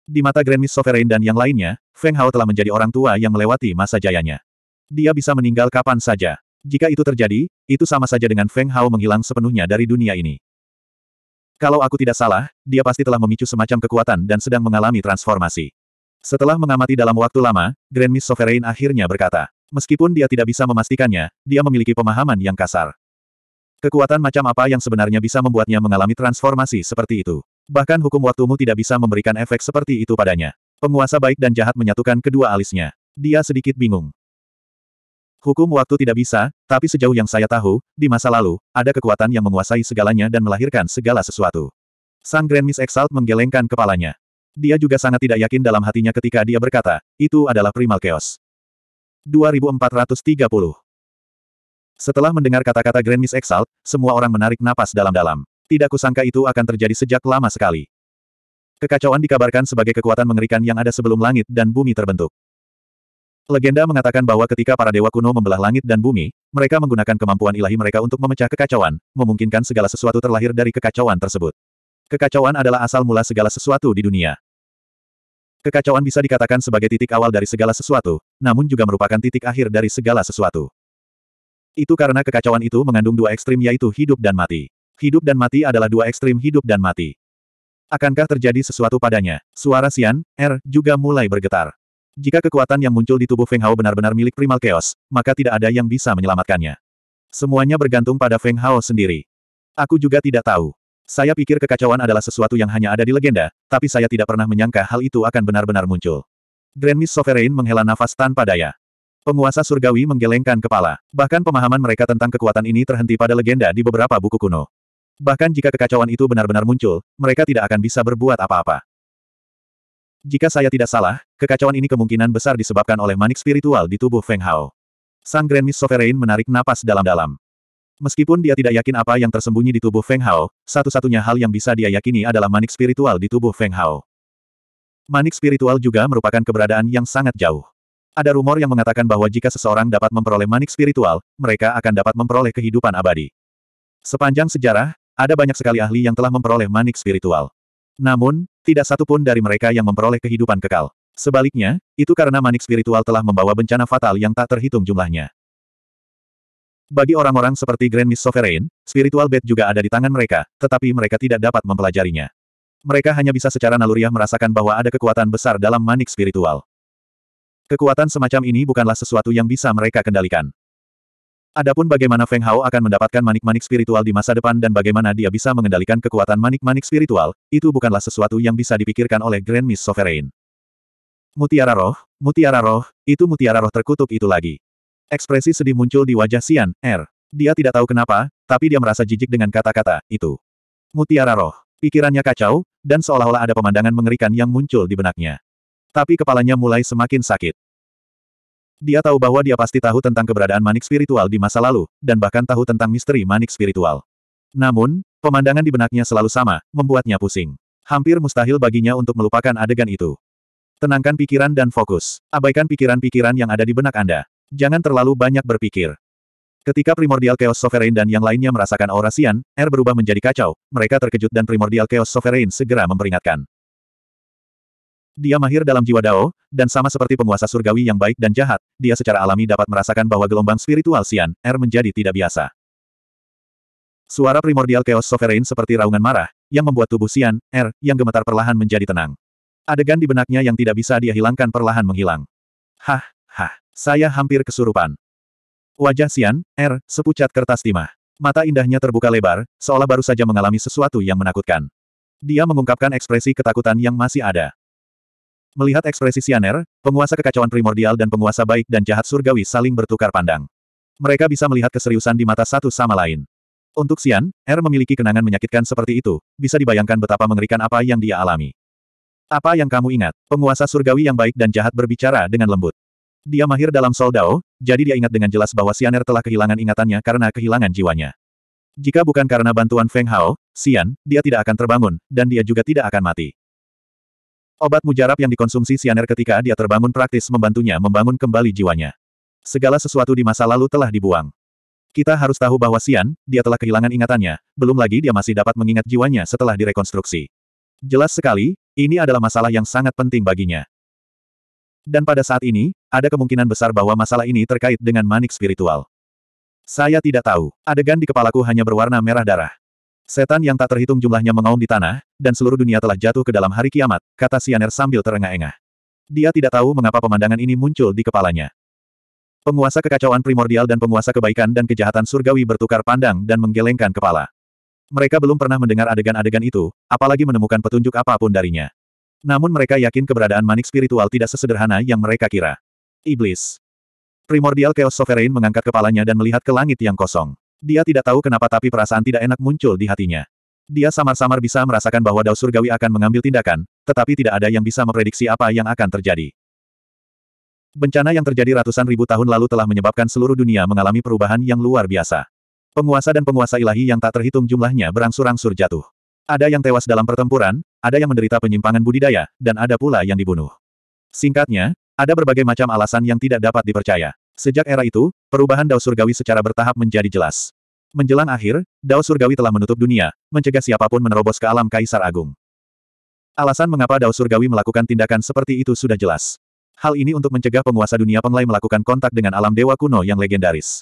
[SPEAKER 1] Di mata Grand Miss Sovereign dan yang lainnya, Feng Hao telah menjadi orang tua yang melewati masa jayanya. Dia bisa meninggal kapan saja. Jika itu terjadi, itu sama saja dengan Feng Hao menghilang sepenuhnya dari dunia ini. Kalau aku tidak salah, dia pasti telah memicu semacam kekuatan dan sedang mengalami transformasi. Setelah mengamati dalam waktu lama, Grand Miss Sovereign akhirnya berkata, meskipun dia tidak bisa memastikannya, dia memiliki pemahaman yang kasar. Kekuatan macam apa yang sebenarnya bisa membuatnya mengalami transformasi seperti itu? Bahkan hukum waktumu tidak bisa memberikan efek seperti itu padanya. Penguasa baik dan jahat menyatukan kedua alisnya. Dia sedikit bingung. Hukum waktu tidak bisa, tapi sejauh yang saya tahu, di masa lalu, ada kekuatan yang menguasai segalanya dan melahirkan segala sesuatu. Sang Grand Miss Exalt menggelengkan kepalanya. Dia juga sangat tidak yakin dalam hatinya ketika dia berkata, itu adalah primal chaos. 2430 setelah mendengar kata-kata Grand Miss Exalt, semua orang menarik napas dalam-dalam. Tidak kusangka itu akan terjadi sejak lama sekali. Kekacauan dikabarkan sebagai kekuatan mengerikan yang ada sebelum langit dan bumi terbentuk. Legenda mengatakan bahwa ketika para dewa kuno membelah langit dan bumi, mereka menggunakan kemampuan ilahi mereka untuk memecah kekacauan, memungkinkan segala sesuatu terlahir dari kekacauan tersebut. Kekacauan adalah asal mula segala sesuatu di dunia. Kekacauan bisa dikatakan sebagai titik awal dari segala sesuatu, namun juga merupakan titik akhir dari segala sesuatu. Itu karena kekacauan itu mengandung dua ekstrim yaitu hidup dan mati. Hidup dan mati adalah dua ekstrim hidup dan mati. Akankah terjadi sesuatu padanya? Suara Xian, Er, juga mulai bergetar. Jika kekuatan yang muncul di tubuh Feng Hao benar-benar milik Primal Chaos, maka tidak ada yang bisa menyelamatkannya. Semuanya bergantung pada Feng Hao sendiri. Aku juga tidak tahu. Saya pikir kekacauan adalah sesuatu yang hanya ada di legenda, tapi saya tidak pernah menyangka hal itu akan benar-benar muncul. Grand Miss Sovereign menghela nafas tanpa daya. Penguasa surgawi menggelengkan kepala. Bahkan pemahaman mereka tentang kekuatan ini terhenti pada legenda di beberapa buku kuno. Bahkan jika kekacauan itu benar-benar muncul, mereka tidak akan bisa berbuat apa-apa. Jika saya tidak salah, kekacauan ini kemungkinan besar disebabkan oleh manik spiritual di tubuh Feng Hao. Sang Grand Miss Sovereign menarik napas dalam-dalam. Meskipun dia tidak yakin apa yang tersembunyi di tubuh Feng Hao, satu-satunya hal yang bisa dia yakini adalah manik spiritual di tubuh Feng Hao. Manik spiritual juga merupakan keberadaan yang sangat jauh. Ada rumor yang mengatakan bahwa jika seseorang dapat memperoleh manik spiritual, mereka akan dapat memperoleh kehidupan abadi. Sepanjang sejarah, ada banyak sekali ahli yang telah memperoleh manik spiritual. Namun, tidak satu pun dari mereka yang memperoleh kehidupan kekal. Sebaliknya, itu karena manik spiritual telah membawa bencana fatal yang tak terhitung jumlahnya. Bagi orang-orang seperti Grand Miss Sovereign, spiritual bed juga ada di tangan mereka, tetapi mereka tidak dapat mempelajarinya. Mereka hanya bisa secara naluriah merasakan bahwa ada kekuatan besar dalam manik spiritual. Kekuatan semacam ini bukanlah sesuatu yang bisa mereka kendalikan. Adapun bagaimana Feng Hao akan mendapatkan manik-manik spiritual di masa depan dan bagaimana dia bisa mengendalikan kekuatan manik-manik spiritual, itu bukanlah sesuatu yang bisa dipikirkan oleh Grand Miss Sovereign. Mutiara roh, mutiara roh, itu mutiara roh terkutuk itu lagi. Ekspresi sedih muncul di wajah Sian. R. Er. Dia tidak tahu kenapa, tapi dia merasa jijik dengan kata-kata, itu. Mutiara roh. Pikirannya kacau, dan seolah-olah ada pemandangan mengerikan yang muncul di benaknya. Tapi kepalanya mulai semakin sakit. Dia tahu bahwa dia pasti tahu tentang keberadaan manik spiritual di masa lalu, dan bahkan tahu tentang misteri manik spiritual. Namun, pemandangan di benaknya selalu sama, membuatnya pusing. Hampir mustahil baginya untuk melupakan adegan itu. Tenangkan pikiran dan fokus. Abaikan pikiran-pikiran yang ada di benak Anda. Jangan terlalu banyak berpikir. Ketika Primordial Chaos Sovereign dan yang lainnya merasakan aura Sian, air berubah menjadi kacau, mereka terkejut dan Primordial Chaos Sovereign segera memperingatkan. Dia mahir dalam jiwa Dao, dan sama seperti penguasa surgawi yang baik dan jahat, dia secara alami dapat merasakan bahwa gelombang spiritual Xian Er menjadi tidak biasa. Suara primordial Chaos Sovereign seperti raungan marah, yang membuat tubuh Xian Er yang gemetar perlahan menjadi tenang. Adegan di benaknya yang tidak bisa dia hilangkan perlahan menghilang. Hah, hah, saya hampir kesurupan. Wajah Xian Er sepucat kertas timah. Mata indahnya terbuka lebar, seolah baru saja mengalami sesuatu yang menakutkan. Dia mengungkapkan ekspresi ketakutan yang masih ada. Melihat ekspresi Sianer, penguasa kekacauan primordial dan penguasa baik dan jahat surgawi saling bertukar pandang. Mereka bisa melihat keseriusan di mata satu sama lain. Untuk Sian, R er memiliki kenangan menyakitkan seperti itu, bisa dibayangkan betapa mengerikan apa yang dia alami. Apa yang kamu ingat? Penguasa surgawi yang baik dan jahat berbicara dengan lembut. Dia mahir dalam soldao, jadi dia ingat dengan jelas bahwa Sianer telah kehilangan ingatannya karena kehilangan jiwanya. Jika bukan karena bantuan Feng Hao, Sian, dia tidak akan terbangun, dan dia juga tidak akan mati. Obat mujarab yang dikonsumsi Sianer ketika dia terbangun praktis membantunya membangun kembali jiwanya. Segala sesuatu di masa lalu telah dibuang. Kita harus tahu bahwa Sian, dia telah kehilangan ingatannya, belum lagi dia masih dapat mengingat jiwanya setelah direkonstruksi. Jelas sekali, ini adalah masalah yang sangat penting baginya. Dan pada saat ini, ada kemungkinan besar bahwa masalah ini terkait dengan manik spiritual. Saya tidak tahu. Adegan di kepalaku hanya berwarna merah darah. Setan yang tak terhitung jumlahnya mengaum di tanah, dan seluruh dunia telah jatuh ke dalam hari kiamat, kata Sianer sambil terengah-engah. Dia tidak tahu mengapa pemandangan ini muncul di kepalanya. Penguasa kekacauan primordial dan penguasa kebaikan dan kejahatan surgawi bertukar pandang dan menggelengkan kepala. Mereka belum pernah mendengar adegan-adegan itu, apalagi menemukan petunjuk apapun darinya. Namun mereka yakin keberadaan manik spiritual tidak sesederhana yang mereka kira. Iblis. Primordial Chaos Sovereign mengangkat kepalanya dan melihat ke langit yang kosong. Dia tidak tahu kenapa tapi perasaan tidak enak muncul di hatinya. Dia samar-samar bisa merasakan bahwa Dao Surgawi akan mengambil tindakan, tetapi tidak ada yang bisa memprediksi apa yang akan terjadi. Bencana yang terjadi ratusan ribu tahun lalu telah menyebabkan seluruh dunia mengalami perubahan yang luar biasa. Penguasa dan penguasa ilahi yang tak terhitung jumlahnya berangsur-angsur jatuh. Ada yang tewas dalam pertempuran, ada yang menderita penyimpangan budidaya, dan ada pula yang dibunuh. Singkatnya, ada berbagai macam alasan yang tidak dapat dipercaya. Sejak era itu, perubahan Dao Surgawi secara bertahap menjadi jelas. Menjelang akhir, Dao Surgawi telah menutup dunia, mencegah siapapun menerobos ke alam Kaisar Agung. Alasan mengapa Dao Surgawi melakukan tindakan seperti itu sudah jelas. Hal ini untuk mencegah penguasa dunia penglai melakukan kontak dengan alam dewa kuno yang legendaris.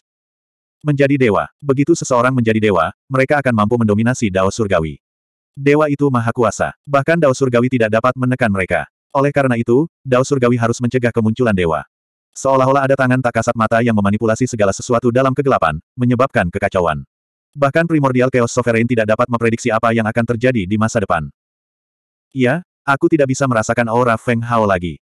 [SPEAKER 1] Menjadi dewa, begitu seseorang menjadi dewa, mereka akan mampu mendominasi Dao Surgawi. Dewa itu maha kuasa, bahkan Dao Surgawi tidak dapat menekan mereka. Oleh karena itu, Dao Surgawi harus mencegah kemunculan dewa. Seolah-olah ada tangan tak kasat mata yang memanipulasi segala sesuatu dalam kegelapan, menyebabkan kekacauan. Bahkan primordial Chaos Sovereign tidak dapat memprediksi apa yang akan terjadi di masa depan. Ya, aku tidak bisa merasakan aura Feng Hao lagi.